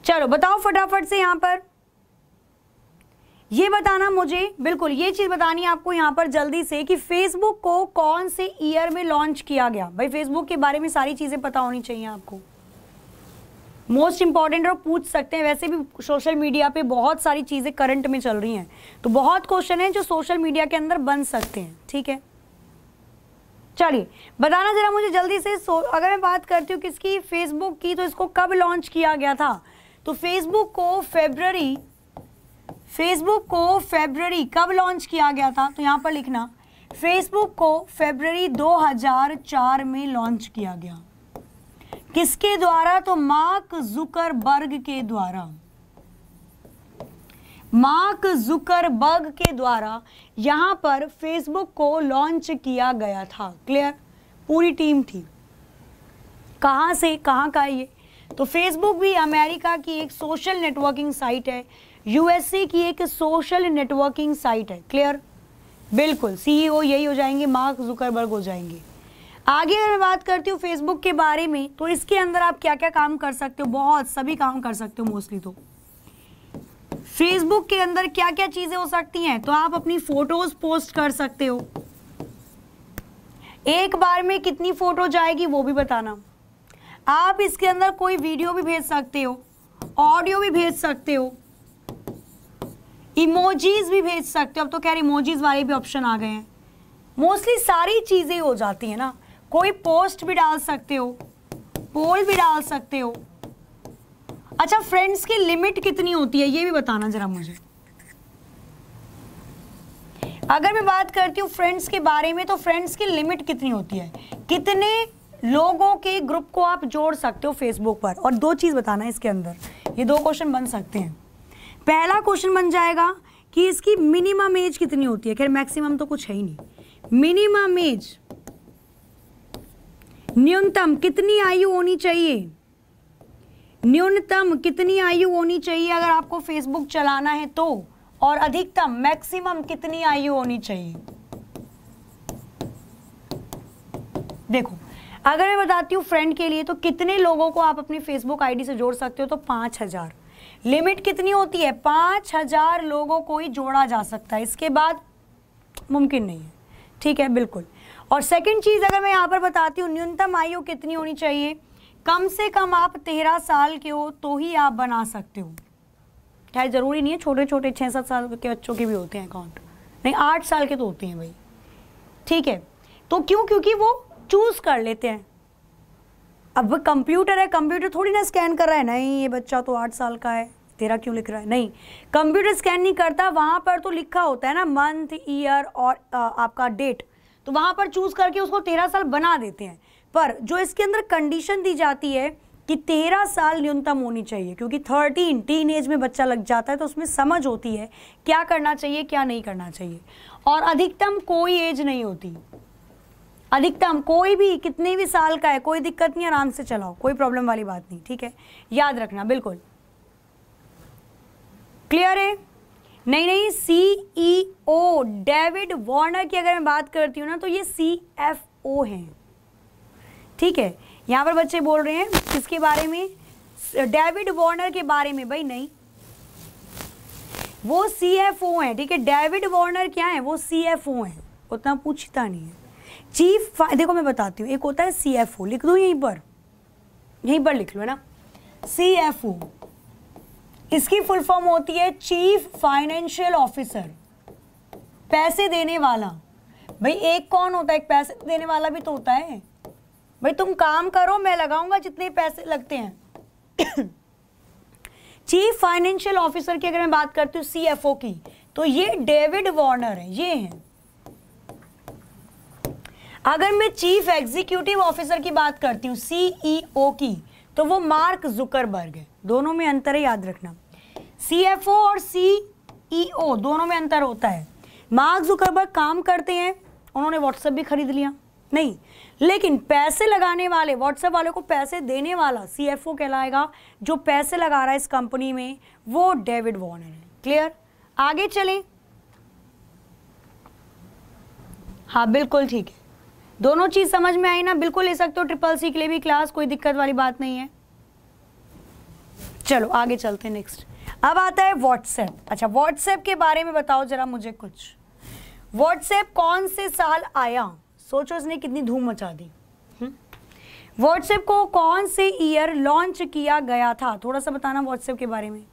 चलो बताओ फटाफट से यहां पर ये बताना मुझे बिल्कुल ये चीज़ बतानी है आपको यहां पर जल्दी से कि फेसबुक को कौन से ईयर में लॉन्च किया गया भाई फेसबुक के बारे में सारी चीज़ें पता होनी चाहिए आपको मोस्ट इंपॉर्टेंट और पूछ सकते हैं वैसे भी सोशल मीडिया पे बहुत सारी चीज़ें करंट में चल रही हैं तो बहुत क्वेश्चन हैं जो सोशल मीडिया के अंदर बन सकते हैं ठीक है चलिए बताना ज़रा मुझे जल्दी से अगर मैं बात करती हूँ किसकी फेसबुक की तो इसको कब लॉन्च किया गया था तो फेसबुक को फेबररी फेसबुक को फेबररी कब लॉन्च किया गया था तो यहाँ पर लिखना फेसबुक को फेबररी 2004 में लॉन्च किया गया किसके द्वारा तो मार्क जुकरबर्ग के द्वारा मार्क जुकरबर्ग के द्वारा यहाँ पर फेसबुक को लॉन्च किया गया था क्लियर पूरी टीम थी कहां से कहां का ये तो फेसबुक भी अमेरिका की एक सोशल नेटवर्किंग साइट है यूएसए की एक सोशल नेटवर्किंग साइट है क्लियर बिल्कुल सीईओ e यही हो जाएंगे मार्क जुकरबर्ग हो जाएंगे आगे अगर मैं बात करती हूँ फेसबुक के बारे में तो इसके अंदर आप क्या क्या काम कर सकते हो बहुत सभी काम कर सकते हो मोस्टली तो फेसबुक के अंदर क्या क्या चीज़ें हो सकती हैं तो आप अपनी फ़ोटोज़ पोस्ट कर सकते हो एक बार में कितनी फ़ोटो जाएगी वो भी बताना आप इसके अंदर कोई वीडियो भी भेज सकते हो ऑडियो भी भेज सकते हो इमोजीज भी भेज सकते हो अब तो खैर इमोजीज वाले भी ऑप्शन आ गए हैं मोस्टली सारी चीज़ें हो जाती है ना कोई पोस्ट भी डाल सकते हो पोल भी डाल सकते हो अच्छा फ्रेंड्स की लिमिट कितनी होती है ये भी बताना जरा मुझे अगर मैं बात करती हूँ फ्रेंड्स के बारे में तो फ्रेंड्स की लिमिट कितनी होती है कितने लोगों के ग्रुप को आप जोड़ सकते हो फेसबुक पर और दो चीज़ बताना है इसके अंदर ये दो क्वेश्चन बन सकते हैं पहला क्वेश्चन बन जाएगा कि इसकी मिनिमम एज कितनी होती है खैर मैक्सिमम तो कुछ है ही नहीं मिनिमम एज न्यूनतम कितनी आयु होनी चाहिए न्यूनतम कितनी आयु होनी चाहिए अगर आपको फेसबुक चलाना है तो और अधिकतम मैक्सिमम कितनी आयु होनी चाहिए देखो अगर मैं बताती हूँ फ्रेंड के लिए तो कितने लोगों को आप अपनी फेसबुक आईडी से जोड़ सकते हो तो पाँच हज़ार लिमिट कितनी होती है पाँच हज़ार लोगों को ही जोड़ा जा सकता है इसके बाद मुमकिन नहीं है ठीक है बिल्कुल और सेकंड चीज़ अगर मैं यहाँ पर बताती हूँ न्यूनतम आयु कितनी होनी चाहिए कम से कम आप तेरह साल के हो तो ही आप बना सकते हो चाहे ज़रूरी नहीं है छोटे छोटे छः सात साल के बच्चों के भी होते हैं अकाउंट नहीं आठ साल के तो होते हैं भाई ठीक है तो क्यों क्योंकि वो चूज़ कर लेते हैं अब कंप्यूटर है कंप्यूटर थोड़ी ना स्कैन कर रहा है नहीं ये बच्चा तो आठ साल का है तेरा क्यों लिख रहा है नहीं कंप्यूटर स्कैन नहीं करता वहाँ पर तो लिखा होता है ना मंथ ईयर और आ, आपका डेट तो वहाँ पर चूज़ करके उसको तेरह साल बना देते हैं पर जो इसके अंदर कंडीशन दी जाती है कि तेरह साल न्यूनतम होनी चाहिए क्योंकि थर्टीन टीन एज में बच्चा लग जाता है तो उसमें समझ होती है क्या करना चाहिए क्या नहीं करना चाहिए और अधिकतम कोई एज नहीं होती अधिकतम कोई भी कितने भी साल का है कोई दिक्कत नहीं आराम से चलाओ कोई प्रॉब्लम वाली बात नहीं ठीक है याद रखना बिल्कुल क्लियर है नहीं नहीं सीईओ डेविड वार्नर की अगर मैं बात करती हूँ ना तो ये सी एफ ओ है ठीक है यहाँ पर बच्चे बोल रहे हैं किसके बारे में डेविड वार्नर के बारे में भाई नहीं वो सी एफ ओ है ठीक है डेविड वार्नर क्या है वो सी एफ ओ है उतना पूछता नहीं है चीफ देखो मैं बताती हूँ एक होता है सी एफ ओ लिख दूँ यहीं पर यहीं पर लिख लो है ना सी एफ ओ इसकी फुल फॉर्म होती है चीफ फाइनेंशियल ऑफिसर पैसे देने वाला भाई एक कौन होता है एक पैसे देने वाला भी तो होता है भाई तुम काम करो मैं लगाऊंगा जितने पैसे लगते हैं चीफ फाइनेंशियल ऑफिसर की अगर मैं बात करती हूँ सीएफओ की तो ये डेविड वार्नर है ये है अगर मैं चीफ एग्जीक्यूटिव ऑफिसर की बात करती हूँ सीईओ e की तो वो मार्क जुकरबर्ग है दोनों में अंतर है याद रखना सी एफ ओ और सी ई ओ दोनों में अंतर होता है मार्क जुकरबर्ग काम करते हैं उन्होंने व्हाट्सएप भी खरीद लिया नहीं लेकिन पैसे लगाने वाले व्हाट्सएप वाले को पैसे देने वाला सी एफ ओ कहलाएगा जो पैसे लगा रहा है इस कंपनी में वो डेविड वॉर्नर है क्लियर आगे चले हाँ बिल्कुल ठीक है दोनों चीज़ समझ में आई ना बिल्कुल ले सकते हो ट्रिपल सी के लिए भी क्लास कोई दिक्कत वाली बात नहीं है चलो आगे चलते हैं नेक्स्ट अब आता है व्हाट्सएप अच्छा व्हाट्सएप के बारे में बताओ जरा मुझे कुछ व्हाट्सएप कौन से साल आया सोचो इसने कितनी धूम मचा दी व्हाट्सएप हम्म। को कौन से ईयर लॉन्च किया गया था थोड़ा सा बताना व्हाट्सएप के बारे में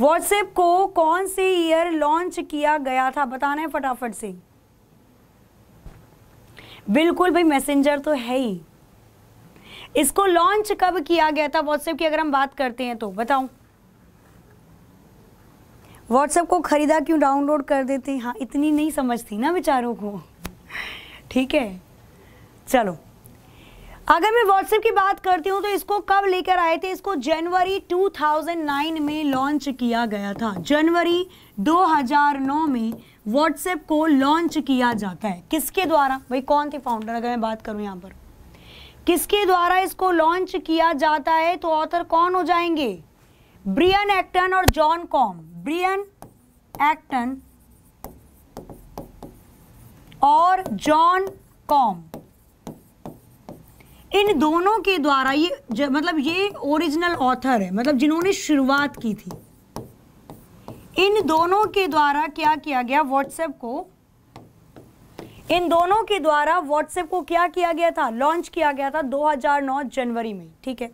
व्हाट्सएप को कौन से ईयर लॉन्च किया गया था बताना है फटाफट से बिल्कुल भाई मैसेंजर तो है ही इसको लॉन्च कब किया गया था व्हाट्सएप की अगर हम बात करते हैं तो बताओ व्हाट्सएप को खरीदा क्यों डाउनलोड कर देते हैं हाँ इतनी नहीं समझती ना विचारों को ठीक है चलो अगर मैं व्हाट्सएप की बात करती हूँ तो इसको कब लेकर आए थे इसको जनवरी 2009 में लॉन्च किया गया था जनवरी 2009 में व्हाट्सएप को लॉन्च किया जाता है किसके द्वारा भाई कौन थे फाउंडर अगर मैं बात करूं यहां पर किसके द्वारा इसको लॉन्च किया जाता है तो ऑथर कौन हो जाएंगे ब्रियन एक्टन और जॉन कॉम ब्रियन एक्टन और जॉन कॉम इन दोनों के द्वारा ये मतलब ये ओरिजिनल ऑथर है मतलब जिन्होंने शुरुआत की थी इन दोनों के द्वारा क्या किया गया व्हाट्सएप को इन दोनों के द्वारा व्हाट्सएप को क्या किया गया था लॉन्च किया गया था 2009 जनवरी में ठीक है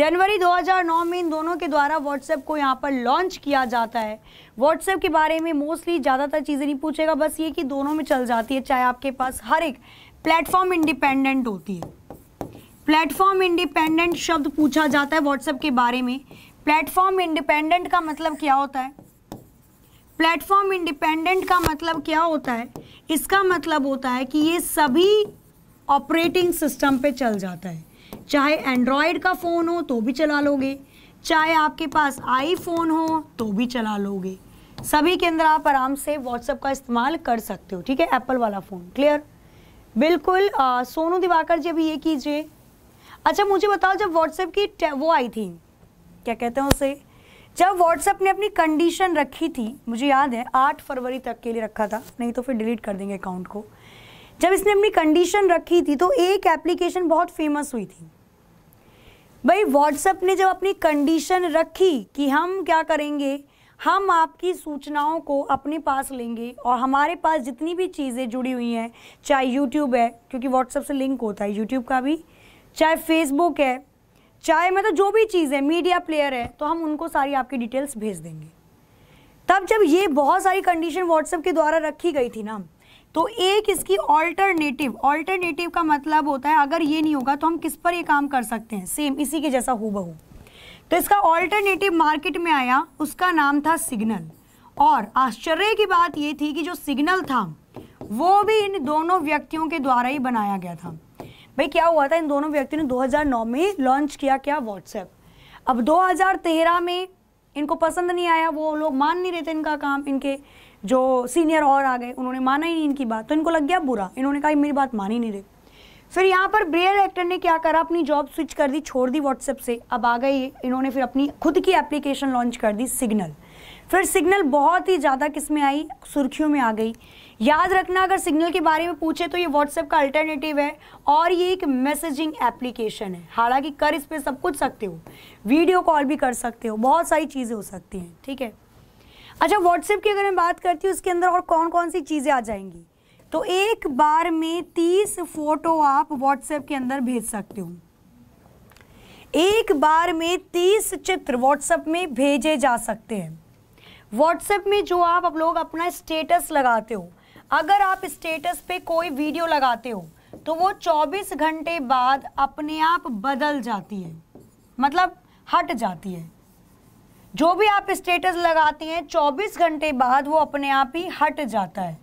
जनवरी 2009 में इन दोनों के द्वारा व्हाट्सएप को यहाँ पर लॉन्च किया जाता है व्हाट्सएप के बारे में मोस्टली ज़्यादातर चीज़ें नहीं पूछेगा बस ये कि दोनों में चल जाती है चाहे आपके पास हर एक प्लेटफॉर्म इंडिपेंडेंट होती है प्लेटफॉर्म इंडिपेंडेंट शब्द पूछा जाता है व्हाट्सएप के बारे में प्लेटफॉर्म इंडिपेंडेंट का मतलब क्या होता है प्लेटफॉर्म इंडिपेंडेंट का मतलब क्या होता है इसका मतलब होता है कि ये सभी ऑपरेटिंग सिस्टम पे चल जाता है चाहे एंड्रॉयड का फ़ोन हो तो भी चला लोगे चाहे आपके पास आईफोन हो तो भी चला लोगे सभी के अंदर आप आराम से व्हाट्सएप का इस्तेमाल कर सकते हो ठीक है एप्पल वाला फ़ोन क्लियर बिल्कुल आ, सोनू दिवाकर जी अभी ये कीजिए अच्छा मुझे बताओ जब व्हाट्सएप की वो आई थी क्या कहते हैं उसे जब व्हाट्सएप ने अपनी कंडीशन रखी थी मुझे याद है आठ फरवरी तक के लिए रखा था नहीं तो फिर डिलीट कर देंगे अकाउंट को जब इसने अपनी कंडीशन रखी थी तो एक एप्लीकेशन बहुत फेमस हुई थी भाई व्हाट्सएप ने जब अपनी कंडीशन रखी कि हम क्या करेंगे हम आपकी सूचनाओं को अपने पास लेंगे और हमारे पास जितनी भी चीज़ें जुड़ी हुई हैं चाहे यूट्यूब है क्योंकि व्हाट्सएप से लिंक होता है यूट्यूब का भी चाहे फेसबुक है चाहे मतलब जो भी चीज़ है मीडिया प्लेयर है तो हम उनको सारी आपकी डिटेल्स भेज देंगे तब जब ये बहुत सारी कंडीशन व्हाट्सएप के द्वारा रखी गई थी ना तो एक इसकी ऑल्टरनेटिव ऑल्टरनेटिव का मतलब होता है अगर ये नहीं होगा तो हम किस पर ये काम कर सकते हैं सेम इसी के जैसा हो बहू तो इसका ऑल्टरनेटिव मार्केट में आया उसका नाम था सिग्नल और आश्चर्य की बात ये थी कि जो सिग्नल था वो भी इन दोनों व्यक्तियों के द्वारा ही बनाया गया था भाई क्या हुआ था इन दोनों व्यक्तियों ने 2009 में लॉन्च किया क्या व्हाट्सएप अब 2013 में इनको पसंद नहीं आया वो लोग मान नहीं रहे थे इनका काम इनके जो सीनियर और आ गए उन्होंने माना ही नहीं इनकी बात तो इनको लग गया बुरा इन्होंने कहा मेरी बात मान ही नहीं रही फिर यहाँ पर ब्रेयर एक्टर ने क्या करा अपनी जॉब स्विच कर दी छोड़ दी व्हाट्सएप से अब आ गए इन्होंने फिर अपनी खुद की एप्लीकेशन लॉन्च कर दी सिग्नल फिर सिग्नल बहुत ही ज़्यादा किस में आई सुर्खियों में आ गई याद रखना अगर सिग्नल के बारे में पूछे तो ये व्हाट्सएप का अल्टरनेटिव है और ये एक मैसेजिंग एप्लीकेशन है हालांकि कर इस पर सब कुछ सकते हो वीडियो कॉल भी कर सकते हो बहुत सारी चीज़ें हो सकती हैं ठीक है अच्छा व्हाट्सएप की अगर मैं बात करती हूँ इसके अंदर और कौन कौन सी चीज़ें आ जाएंगी तो एक बार में तीस फोटो आप व्हाट्सएप के अंदर भेज सकते हो एक बार में तीस चित्र व्हाट्सएप में भेजे जा सकते हैं व्हाट्सएप में जो आप अब लोग अपना स्टेटस लगाते हो अगर आप स्टेटस पे कोई वीडियो लगाते हो तो वो 24 घंटे बाद अपने आप बदल जाती है मतलब हट जाती है जो भी आप स्टेटस लगाती हैं 24 घंटे बाद वो अपने आप ही हट जाता है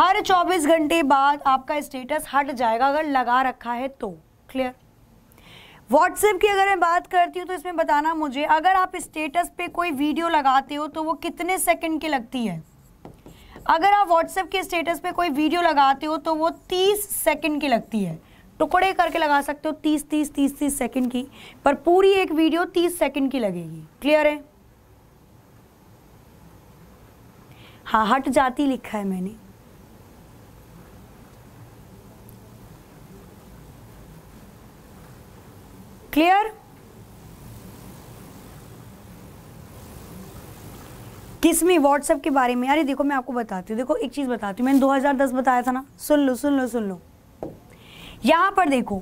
हर 24 घंटे बाद आपका स्टेटस हट जाएगा अगर लगा रखा है तो क्लियर व्हाट्सएप की अगर मैं बात करती हूँ तो इसमें बताना मुझे अगर आप स्टेटस पे कोई वीडियो लगाते हो तो वो कितने सेकंड की लगती है अगर आप व्हाट्सएप के स्टेटस पे कोई वीडियो लगाते हो तो वो तीस सेकंड की लगती है टुकड़े करके लगा सकते हो तीस तीस तीस तीस सेकंड की पर पूरी एक वीडियो तीस सेकंड की लगेगी क्लियर है हाँ हट जाती लिखा है मैंने क्लियर किसमी व्हाट्सएप के बारे में अरे देखो मैं आपको बताती हूँ देखो एक चीज़ बताती हूँ मैंने 2010 बताया था ना सुन लो सुन लो सुन लो यहां पर देखो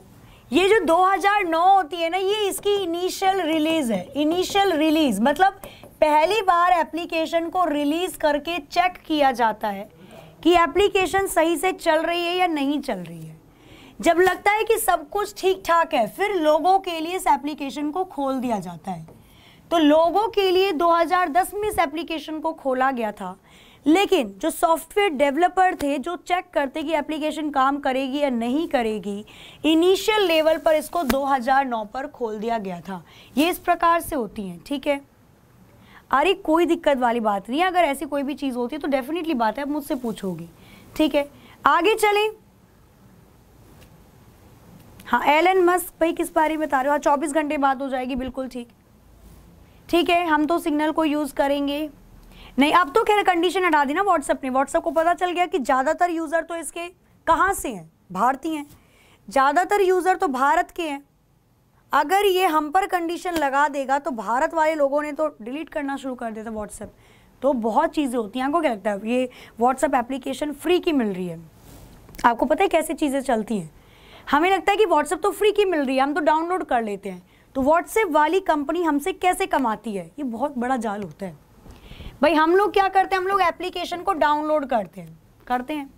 ये जो 2009 होती है ना ये इसकी इनिशियल रिलीज है इनिशियल रिलीज मतलब पहली बार एप्लीकेशन को रिलीज करके चेक किया जाता है कि एप्लीकेशन सही से चल रही है या नहीं चल रही है जब लगता है कि सब कुछ ठीक ठाक है फिर लोगों के लिए इस एप्लीकेशन को खोल दिया जाता है तो लोगों के लिए 2010 में इस एप्लीकेशन को खोला गया था लेकिन जो सॉफ्टवेयर डेवलपर थे जो चेक करते कि एप्लीकेशन काम करेगी या नहीं करेगी इनिशियल लेवल पर इसको 2009 पर खोल दिया गया था ये इस प्रकार से होती हैं ठीक है अरे कोई दिक्कत वाली बात नहीं है अगर ऐसी कोई भी चीज़ होती है तो डेफिनेटली बात है आप मुझसे पूछोगे ठीक है आगे चलें हाँ एलन मस्क भाई किस बारे में बता रहे हो चौबीस घंटे बाद हो जाएगी बिल्कुल ठीक ठीक है हम तो सिग्नल को यूज़ करेंगे नहीं अब तो खैर कंडीशन हटा दी ना व्हाट्सएप ने व्हाट्सएप को पता चल गया कि ज़्यादातर यूज़र तो इसके कहाँ से हैं भारतीय हैं ज़्यादातर यूज़र तो भारत के हैं अगर ये हम पर कंडीशन लगा देगा तो भारत वाले लोगों ने तो डिलीट करना शुरू कर देता व्हाट्सएप तो बहुत चीज़ें होती हैं आपको क्या लगता है ये व्हाट्सएप एप्लीकेशन फ्री की मिल रही है आपको पता है कैसे चीज़ें चलती हैं हमें लगता है कि व्हाट्सएप तो फ्री की मिल रही है हम तो डाउनलोड कर लेते हैं तो व्हाट्सएप वाली कंपनी हमसे कैसे कमाती है ये बहुत बड़ा जाल होता है भाई हम लोग क्या करते हैं हम लोग एप्लीकेशन को डाउनलोड करते हैं करते हैं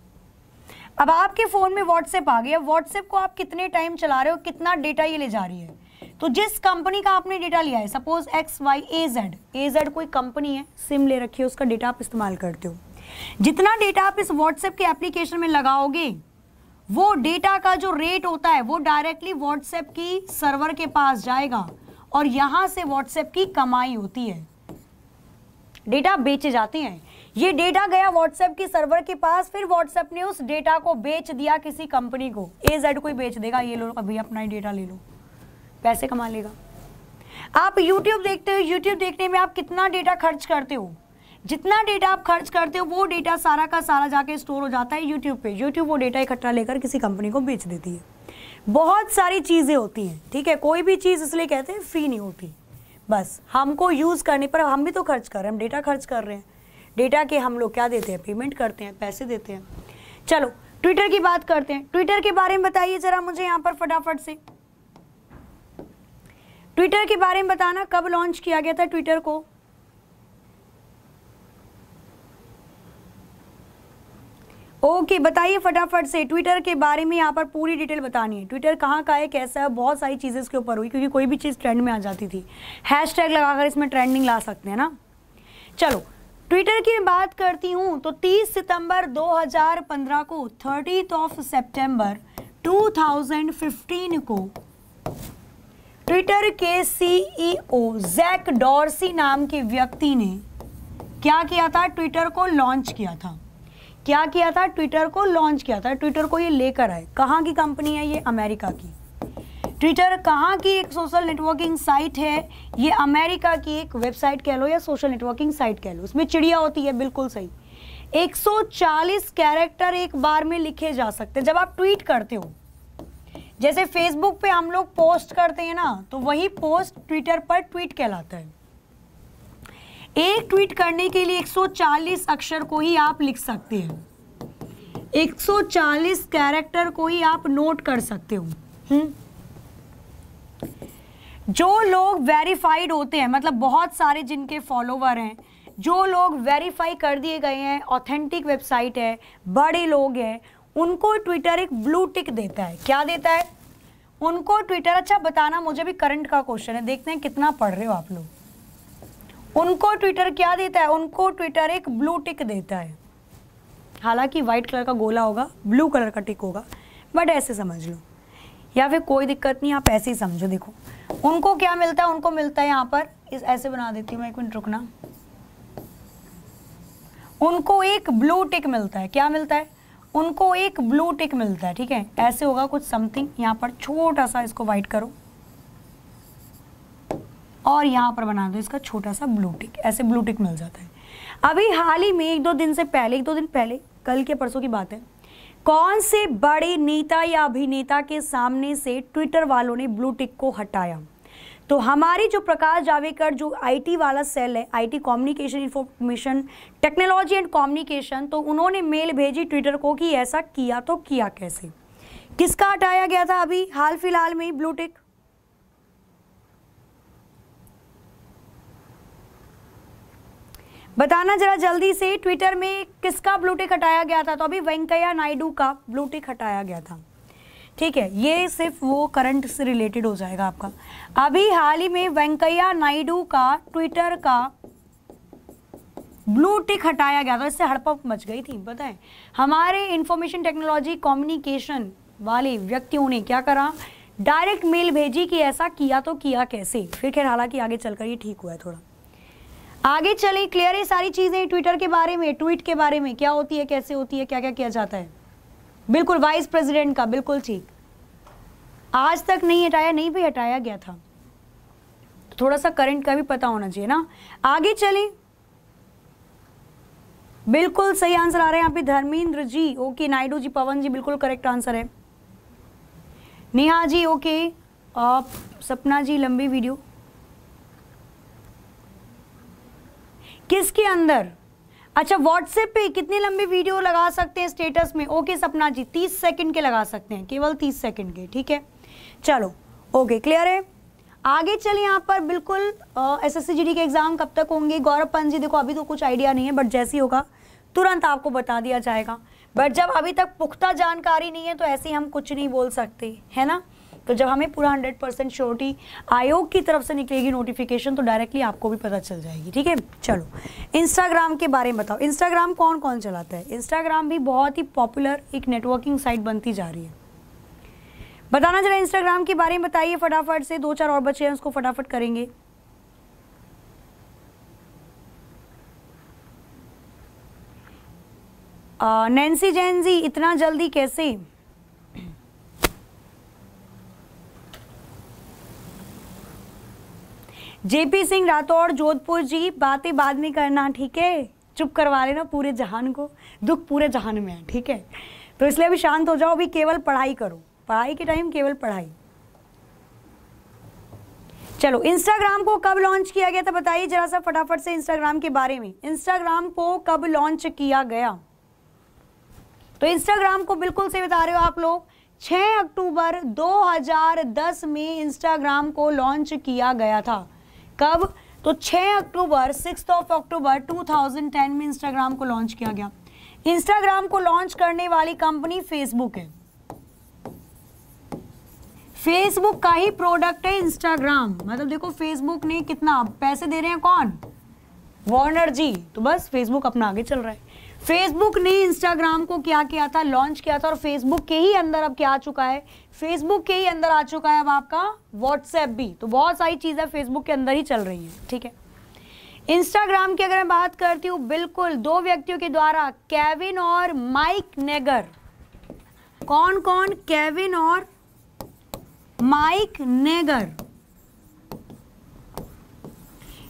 अब आपके फ़ोन में व्हाट्सएप आ गया व्हाट्सएप को आप कितने टाइम चला रहे हो कितना डेटा ये ले जा रही है तो जिस कंपनी का आपने डेटा लिया है suppose X Y A Z A Z कोई कंपनी है सिम ले रखी है उसका डेटा आप इस्तेमाल करते हो जितना डेटा आप इस व्हाट्सएप के एप्लीकेशन में लगाओगे वो डेटा का जो रेट होता है वो डायरेक्टली व्हाट्सएप की सर्वर के पास जाएगा और यहां से व्हाट्सएप की कमाई होती है डेटा बेचे जाते हैं ये डेटा गया व्हाट्सएप की सर्वर के पास फिर व्हाट्सएप ने उस डेटा को बेच दिया किसी कंपनी को ए जेड कोई बेच देगा ये लो अभी अपना ही डेटा ले लो पैसे कमा लेगा आप यूट्यूब देखते हो यूट्यूब देखने में आप कितना डेटा खर्च करते हो जितना डेटा आप खर्च करते हो वो डेटा सारा का सारा जाके स्टोर हो जाता है यूट्यूब पे यूट्यूब वो डेटा इकट्ठा लेकर किसी कंपनी को बेच देती है बहुत सारी चीज़ें होती हैं ठीक है कोई भी चीज़ इसलिए कहते हैं फ्री नहीं होती बस हमको यूज़ करने पर हम भी तो खर्च कर रहे हैं हम डेटा खर्च कर रहे हैं डेटा के हम लोग क्या देते हैं पेमेंट करते हैं पैसे देते हैं चलो ट्विटर की बात करते हैं ट्विटर के बारे में बताइए ज़रा मुझे यहाँ पर फटाफट से ट्विटर के बारे में बताना कब लॉन्च किया गया था ट्विटर को ओके बताइए फटाफट से ट्विटर के बारे में यहाँ पर पूरी डिटेल बतानी है ट्विटर कहाँ का है कैसा है बहुत सारी चीज़ें इसके ऊपर हुई क्योंकि कोई भी चीज़ ट्रेंड में आ जाती थी हैश टैग लगाकर इसमें ट्रेंडिंग ला सकते हैं ना चलो ट्विटर की बात करती हूँ तो 30 सितंबर 2015 को थर्टी ऑफ सितंबर 2015 को ट्विटर के सीईओ जैक डॉर्सी नाम के व्यक्ति ने क्या किया था ट्विटर को लॉन्च किया था क्या किया था ट्विटर को लॉन्च किया था ट्विटर को ये लेकर आए कहाँ की कंपनी है ये अमेरिका की ट्विटर कहाँ की एक सोशल नेटवर्किंग साइट है ये अमेरिका की एक वेबसाइट कह लो या सोशल नेटवर्किंग साइट कह लो उसमें चिड़िया होती है बिल्कुल सही 140 कैरेक्टर एक बार में लिखे जा सकते हैं जब आप ट्वीट करते हो जैसे फेसबुक पे हम लोग पोस्ट करते हैं ना तो वही पोस्ट ट्विटर पर ट्वीट कहलाता है एक ट्वीट करने के लिए 140 अक्षर को ही आप लिख सकते हैं 140 कैरेक्टर को ही आप नोट कर सकते हो हम्म। जो लोग वेरीफाइड होते हैं मतलब बहुत सारे जिनके फॉलोवर हैं जो लोग वेरीफाई कर दिए गए हैं ऑथेंटिक वेबसाइट है बड़े लोग हैं उनको ट्विटर एक ब्लू टिक देता है क्या देता है उनको ट्विटर अच्छा बताना मुझे भी करंट का क्वेश्चन है देखते हैं कितना पढ़ रहे हो आप लोग उनको ट्विटर क्या देता है उनको ट्विटर एक ब्लू टिक देता है हालांकि व्हाइट कलर का गोला होगा ब्लू कलर का टिक होगा बट ऐसे समझ लो या फिर कोई दिक्कत नहीं आप ऐसे ही समझो देखो उनको क्या मिलता है उनको मिलता है यहाँ पर इस ऐसे बना देती हूँ मैं एक मिनट रुकना उनको एक ब्लू टिक मिलता है क्या मिलता है उनको एक ब्लू टिक मिलता है ठीक है ऐसे होगा कुछ समथिंग यहाँ पर छोटा सा इसको वाइट करो और यहाँ पर बना दो इसका छोटा सा ब्लू टिक ऐसे ब्लू टिक मिल जाता है अभी हाल ही में एक दो दिन से पहले एक दो दिन पहले कल के परसों की बात है कौन से बड़े नेता या अभिनेता के सामने से ट्विटर वालों ने ब्लू टिक को हटाया तो हमारी जो प्रकाश जावेकर जो आईटी वाला सेल है IT communication information technology and communication तो उन्होंने मेल भेजी ट्विटर को कि ऐसा किया तो किया कैसे किसका हटाया गया था अभी हाल फिलहाल में ब्लू टिक बताना जरा जल्दी से ट्विटर में किसका ब्लूटिक हटाया गया था तो अभी वेंकैया नायडू का ब्लू टिक हटाया गया था ठीक है ये सिर्फ वो करंट से रिलेटेड हो जाएगा आपका अभी हाल ही में वेंकैया नायडू का ट्विटर का ब्लू टिक हटाया गया था इससे हड़पप मच गई थी है हमारे इंफॉर्मेशन टेक्नोलॉजी कम्युनिकेशन वाले व्यक्तियों ने क्या करा डायरेक्ट मेल भेजी कि ऐसा किया तो किया कैसे फिर खैर हालांकि आगे चलकर ये ठीक हुआ है थोड़ा आगे चलें क्लियर है सारी चीज़ें ट्विटर के बारे में ट्वीट के बारे में क्या होती है कैसे होती है क्या क्या किया जाता है बिल्कुल वाइस प्रेसिडेंट का बिल्कुल ठीक आज तक नहीं हटाया नहीं भी हटाया गया था तो थोड़ा सा करंट का भी पता होना चाहिए ना आगे चलें बिल्कुल सही आंसर आ रहा है यहाँ पे धर्मेंद्र जी ओके नायडू जी पवन जी बिल्कुल करेक्ट आंसर है नेहा जी ओके आप सपना जी लंबी वीडियो किसके अंदर अच्छा व्हाट्सएप पे कितनी लंबी वीडियो लगा सकते हैं स्टेटस में ओके सपना जी तीस सेकंड के लगा सकते हैं केवल तीस सेकंड के ठीक है चलो ओके क्लियर है आगे चलिए यहाँ पर बिल्कुल एस एस के एग्ज़ाम कब तक होंगे गौरव पंत जी देखो अभी तो कुछ आइडिया नहीं है बट जैसे होगा तुरंत आपको बता दिया जाएगा बट जब अभी तक पुख्ता जानकारी नहीं है तो ऐसे हम कुछ नहीं बोल सकते है ना तो जब हमें पूरा हंड्रेड परसेंट श्योरिटी आयोग की तरफ से निकलेगी नोटिफिकेशन तो डायरेक्टली आपको भी पता चल जाएगी ठीक है चलो इंस्टाग्राम के बारे में बताओ इंस्टाग्राम कौन कौन चलाता है इंस्टाग्राम भी बहुत ही पॉपुलर एक नेटवर्किंग साइट बनती जा रही है बताना जरा इंस्टाग्राम के बारे में बताइए फटाफट से दो चार और बच्चे हैं उसको फटाफट करेंगे नैन्सी जैन जी इतना जल्दी कैसे जेपी सिंह राठौड़ जोधपुर जी बातें बाद में करना ठीक है चुप करवा लेना पूरे जहान को दुख पूरे जहान में है ठीक है तो इसलिए अभी शांत हो जाओ अभी केवल पढ़ाई करो पढ़ाई के टाइम केवल पढ़ाई चलो इंस्टाग्राम को कब लॉन्च किया गया था बताइए जरा सा फटाफट से इंस्टाग्राम के बारे में इंस्टाग्राम को कब लॉन्च किया गया तो इंस्टाग्राम को बिल्कुल सही बता रहे हो आप लोग 6 अक्टूबर 2010 में इंस्टाग्राम को लॉन्च किया गया था कब तो 6 अक्टूबर सिक्स ऑफ अक्टूबर 2010 में इंस्टाग्राम को लॉन्च किया गया इंस्टाग्राम को लॉन्च करने वाली कंपनी फेसबुक है फेसबुक का ही प्रोडक्ट है इंस्टाग्राम मतलब देखो फेसबुक ने कितना पैसे दे रहे हैं कौन वॉर्नर जी तो बस फेसबुक अपना आगे चल रहा है फेसबुक ने इंस्टाग्राम को क्या किया था लॉन्च किया था और फेसबुक के ही अंदर अब क्या आ चुका है फेसबुक के ही अंदर आ चुका है अब आपका व्हाट्सएप भी तो बहुत सारी चीज़ें फेसबुक के अंदर ही चल रही है ठीक है इंस्टाग्राम की अगर मैं बात करती हूँ बिल्कुल दो व्यक्तियों के द्वारा कैविन और माइक नेगर कौन कौन कैविन और माइक नेगर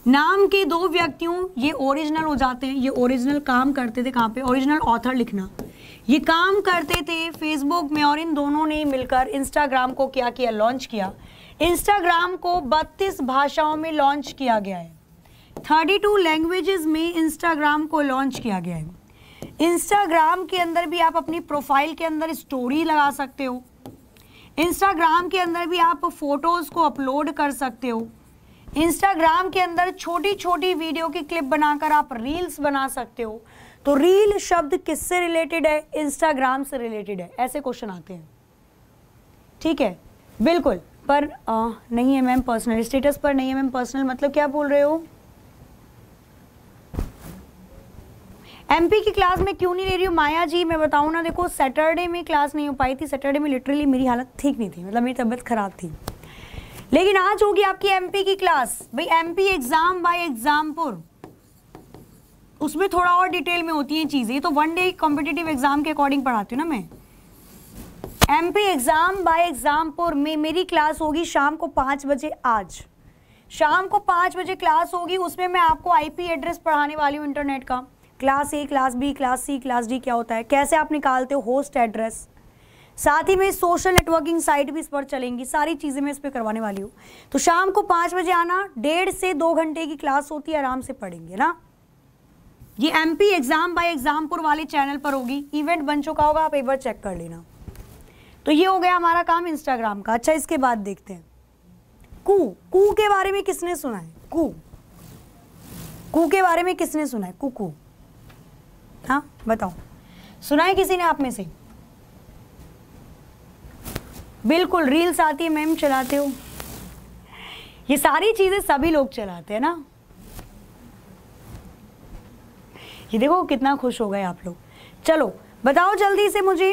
नाम के दो व्यक्तियों ये ओरिजिनल हो जाते हैं ये ओरिजिनल काम करते थे कहाँ पे ओरिजिनल ऑथर लिखना ये काम करते थे फेसबुक में और इन दोनों ने मिलकर इंस्टाग्राम को क्या किया लॉन्च किया इंस्टाग्राम को 32 भाषाओं में लॉन्च किया गया है 32 लैंग्वेजेस में इंस्टाग्राम को लॉन्च किया गया है इंस्टाग्राम के अंदर भी आप अपनी प्रोफाइल के अंदर स्टोरी लगा सकते हो इंस्टाग्राम के अंदर भी आप फोटोज़ को अपलोड कर सकते हो इंस्टाग्राम के अंदर छोटी छोटी वीडियो की क्लिप बनाकर आप रील्स बना सकते हो तो रील शब्द किससे रिलेटेड है इंस्टाग्राम से रिलेटेड है ऐसे क्वेश्चन आते हैं ठीक है बिल्कुल पर आ, नहीं है मैम पर्सनल स्टेटस पर नहीं है मैम पर्सनल मतलब क्या बोल रहे हो एमपी की क्लास में क्यों नहीं ले रही हूँ माया जी मैं बताऊँ ना देखो सैटरडे में क्लास नहीं हो पाई थी सैटरडे में लिटरली मेरी हालत ठीक नहीं थी मतलब मेरी तबीयत ख़राब थी लेकिन आज होगी आपकी एमपी की क्लास भाई एमपी एग्जाम बाय एग्जामपुर उसमें थोड़ा और डिटेल में होती हैं चीज़ें तो वन डे कॉम्पिटेटिव एग्जाम के अकॉर्डिंग पढ़ाती हूँ ना मैं एमपी एग्जाम बाय एग्जामपुर में मेरी क्लास होगी शाम को पांच बजे आज शाम को पांच बजे क्लास होगी उसमें मैं आपको आईपी एड्रेस पढ़ाने वाली हूँ इंटरनेट का class A class B class C class D क्या होता है कैसे आप निकालते हो होस्ट एड्रेस साथ ही में सोशल नेटवर्किंग साइट भी इस पर चलेंगी सारी चीज़ें मैं इस पर करवाने वाली हूँ तो शाम को पाँच बजे आना डेढ़ से दो घंटे की क्लास होती है आराम से पढ़ेंगे ना ये एमपी एग्जाम बाय एग्जामपुर वाले चैनल पर होगी इवेंट बन चुका होगा आप एक बार चेक कर लेना तो ये हो गया हमारा काम इंस्टाग्राम का अच्छा इसके बाद देखते हैं कू कू के बारे में किसने सुना है कू कू के बारे में किसने सुना है कू कू हाँ बताओ सुना है किसी ने आप में से बिल्कुल रील्स आती है मैम चलाते हो ये सारी चीज़ें सभी लोग चलाते हैं ना ये देखो कितना खुश हो गए आप लोग चलो बताओ जल्दी से मुझे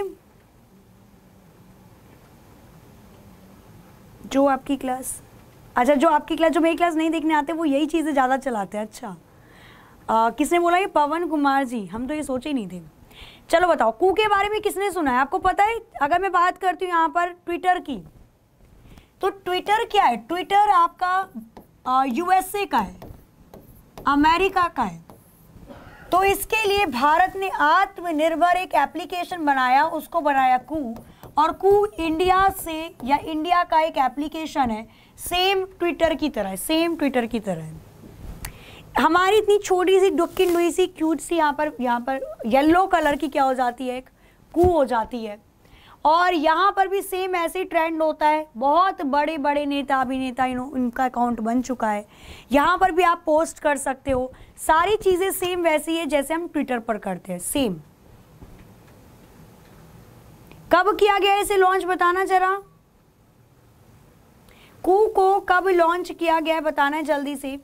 जो आपकी क्लास अच्छा जो आपकी क्लास जो मेरी क्लास नहीं देखने आते वो यही चीज़ें ज़्यादा चलाते हैं अच्छा आ, किसने बोला ये पवन कुमार जी हम तो ये सोचे ही नहीं थे चलो बताओ कू के बारे में किसने सुना है आपको पता है अगर मैं बात करती हूँ यहाँ पर ट्विटर की तो ट्विटर क्या है ट्विटर आपका यूएसए का है अमेरिका का है तो इसके लिए भारत ने आत्मनिर्भर एक एप्लीकेशन बनाया उसको बनाया कू और कू इंडिया से या इंडिया का एक एप्लीकेशन है सेम ट्विटर की तरह सेम ट्विटर की तरह है हमारी इतनी छोटी सी डुबकिन हुई सी क्यूट सी यहाँ पर यहाँ पर येलो कलर की क्या हो जाती है एक कू हो जाती है और यहाँ पर भी सेम ऐसे ट्रेंड होता है बहुत बड़े बड़े नेता अभिनेता इन उनका अकाउंट बन चुका है यहाँ पर भी आप पोस्ट कर सकते हो सारी चीज़ें सेम वैसी है जैसे हम ट्विटर पर करते हैं सेम कब किया गया इसे लॉन्च बताना जरा कू को कब लॉन्च किया गया बताना है जल्दी से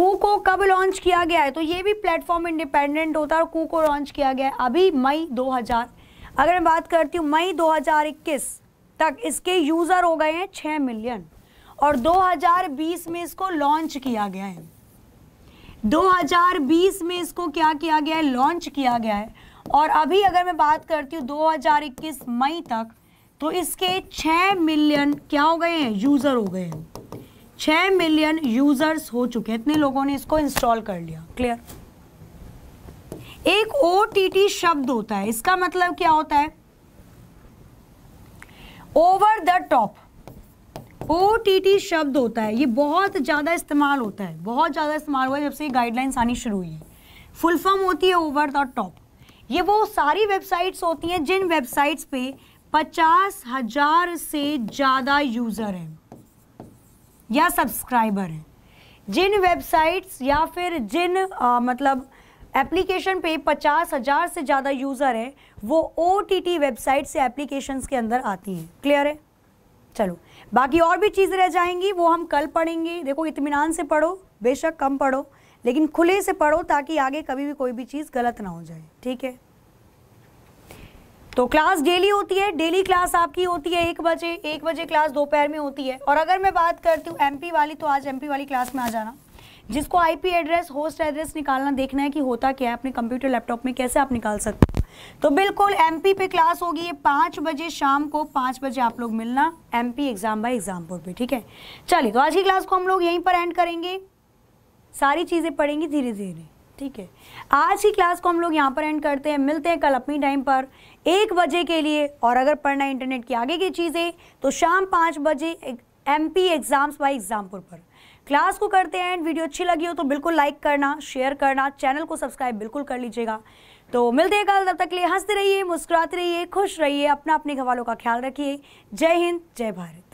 कू को कब लॉन्च किया गया है तो ये भी प्लेटफॉर्म इंडिपेंडेंट होता है और कू को लॉन्च किया गया है अभी मई 2000 अगर मैं बात करती हूँ मई 2021 तक इसके यूज़र हो गए हैं 6 मिलियन और 2020 में इसको लॉन्च किया गया है 2020 में इसको क्या किया गया है लॉन्च किया गया है और अभी अगर मैं बात करती हूँ दो मई तक तो इसके छः मिलियन क्या हो गए हैं यूज़र हो गए हैं छह मिलियन यूजर्स हो चुके हैं इतने लोगों ने इसको इंस्टॉल कर लिया क्लियर एक ओ शब्द होता है इसका मतलब क्या होता है ओवर द टॉप ओ शब्द होता है ये बहुत ज़्यादा इस्तेमाल होता है बहुत ज़्यादा इस्तेमाल हुआ है जब से ये गाइडलाइंस आनी शुरू हुई है फुल फॉर्म होती है ओवर द टॉप ये वो सारी वेबसाइट्स होती हैं जिन वेबसाइट्स पे पचास हज़ार से ज़्यादा यूज़र हैं या सब्सक्राइबर हैं जिन वेबसाइट्स या फिर जिन आ, मतलब एप्लीकेशन पे पचास हज़ार से ज़्यादा यूज़र हैं वो ओ टी टी वेबसाइट से एप्लीकेशंस के अंदर आती हैं क्लियर है चलो बाकी और भी चीज़ रह जाएंगी वो हम कल पढ़ेंगे देखो इतमान से पढ़ो बेशक कम पढ़ो लेकिन खुले से पढ़ो ताकि आगे कभी भी कोई भी चीज़ गलत ना हो जाए ठीक है तो क्लास डेली होती है डेली क्लास आपकी होती है एक बजे एक बजे क्लास दोपहर में होती है और अगर मैं बात करती हूँ एमपी वाली तो आज एमपी वाली क्लास में आ जाना जिसको आईपी एड्रेस होस्ट एड्रेस निकालना देखना है कि होता क्या है अपने कंप्यूटर लैपटॉप में कैसे आप निकाल सकते हो तो बिल्कुल एमपी पे क्लास होगी ये पाँच बजे शाम को पाँच बजे आप लोग मिलना MP exam by exam board पे ठीक है चलिए तो आज की क्लास को हम लोग यहीं पर एंड करेंगे सारी चीज़ें पढ़ेंगी धीरे धीरे ठीक है आज की क्लास को हम लोग यहाँ पर एंड करते हैं मिलते हैं कल अपनी टाइम पर एक बजे के लिए और अगर पढ़ना है इंटरनेट की आगे की चीज़ें तो शाम पाँच बजे M P exams by Exampur पर क्लास को करते हैं एंड वीडियो अच्छी लगी हो तो बिल्कुल लाइक करना शेयर करना चैनल को सब्सक्राइब बिल्कुल कर लीजिएगा तो मिलते हैं कल तब तक के लिए हंसते रहिए मुस्कुराते रहिए खुश रहिए अपना अपने घवालों का ख्याल रखिए जय हिंद जय भारत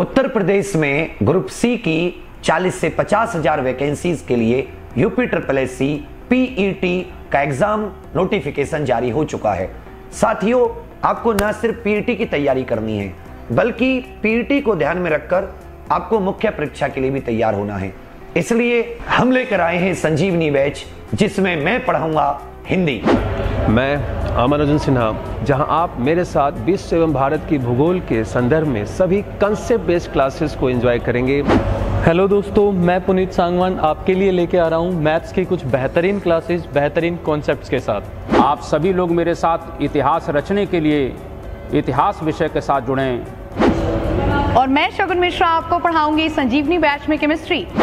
उत्तर प्रदेश में ग्रुप सी की 40 से पचास हजार वैकेंसीज के लिए UP triple S C PET का एग्जाम नोटिफिकेशन जारी हो चुका है साथियों आपको न सिर्फ पीईटी e की तैयारी करनी है बल्कि पीईटी e को ध्यान में रखकर आपको मुख्य परीक्षा के लिए भी तैयार होना है इसलिए हम लेकर आए हैं संजीवनी बैच जिसमें मैं पढ़ाऊंगा हिंदी मैं अमन अर्जुन सिन्हा जहां आप मेरे साथ विश्व एवं भारत की भूगोल के संदर्भ में सभी कंसेप्ट बेस्ड क्लासेस को एंजॉय करेंगे हेलो दोस्तों मैं पुनीत सांगवान आपके लिए लेके आ रहा हूँ मैथ्स की कुछ बेहतरीन क्लासेस बेहतरीन कॉन्सेप्ट्स के साथ आप सभी लोग मेरे साथ इतिहास रचने के लिए इतिहास विषय के साथ जुड़ें और मैं शगुन मिश्रा आपको पढ़ाऊंगी संजीवनी बैच में केमिस्ट्री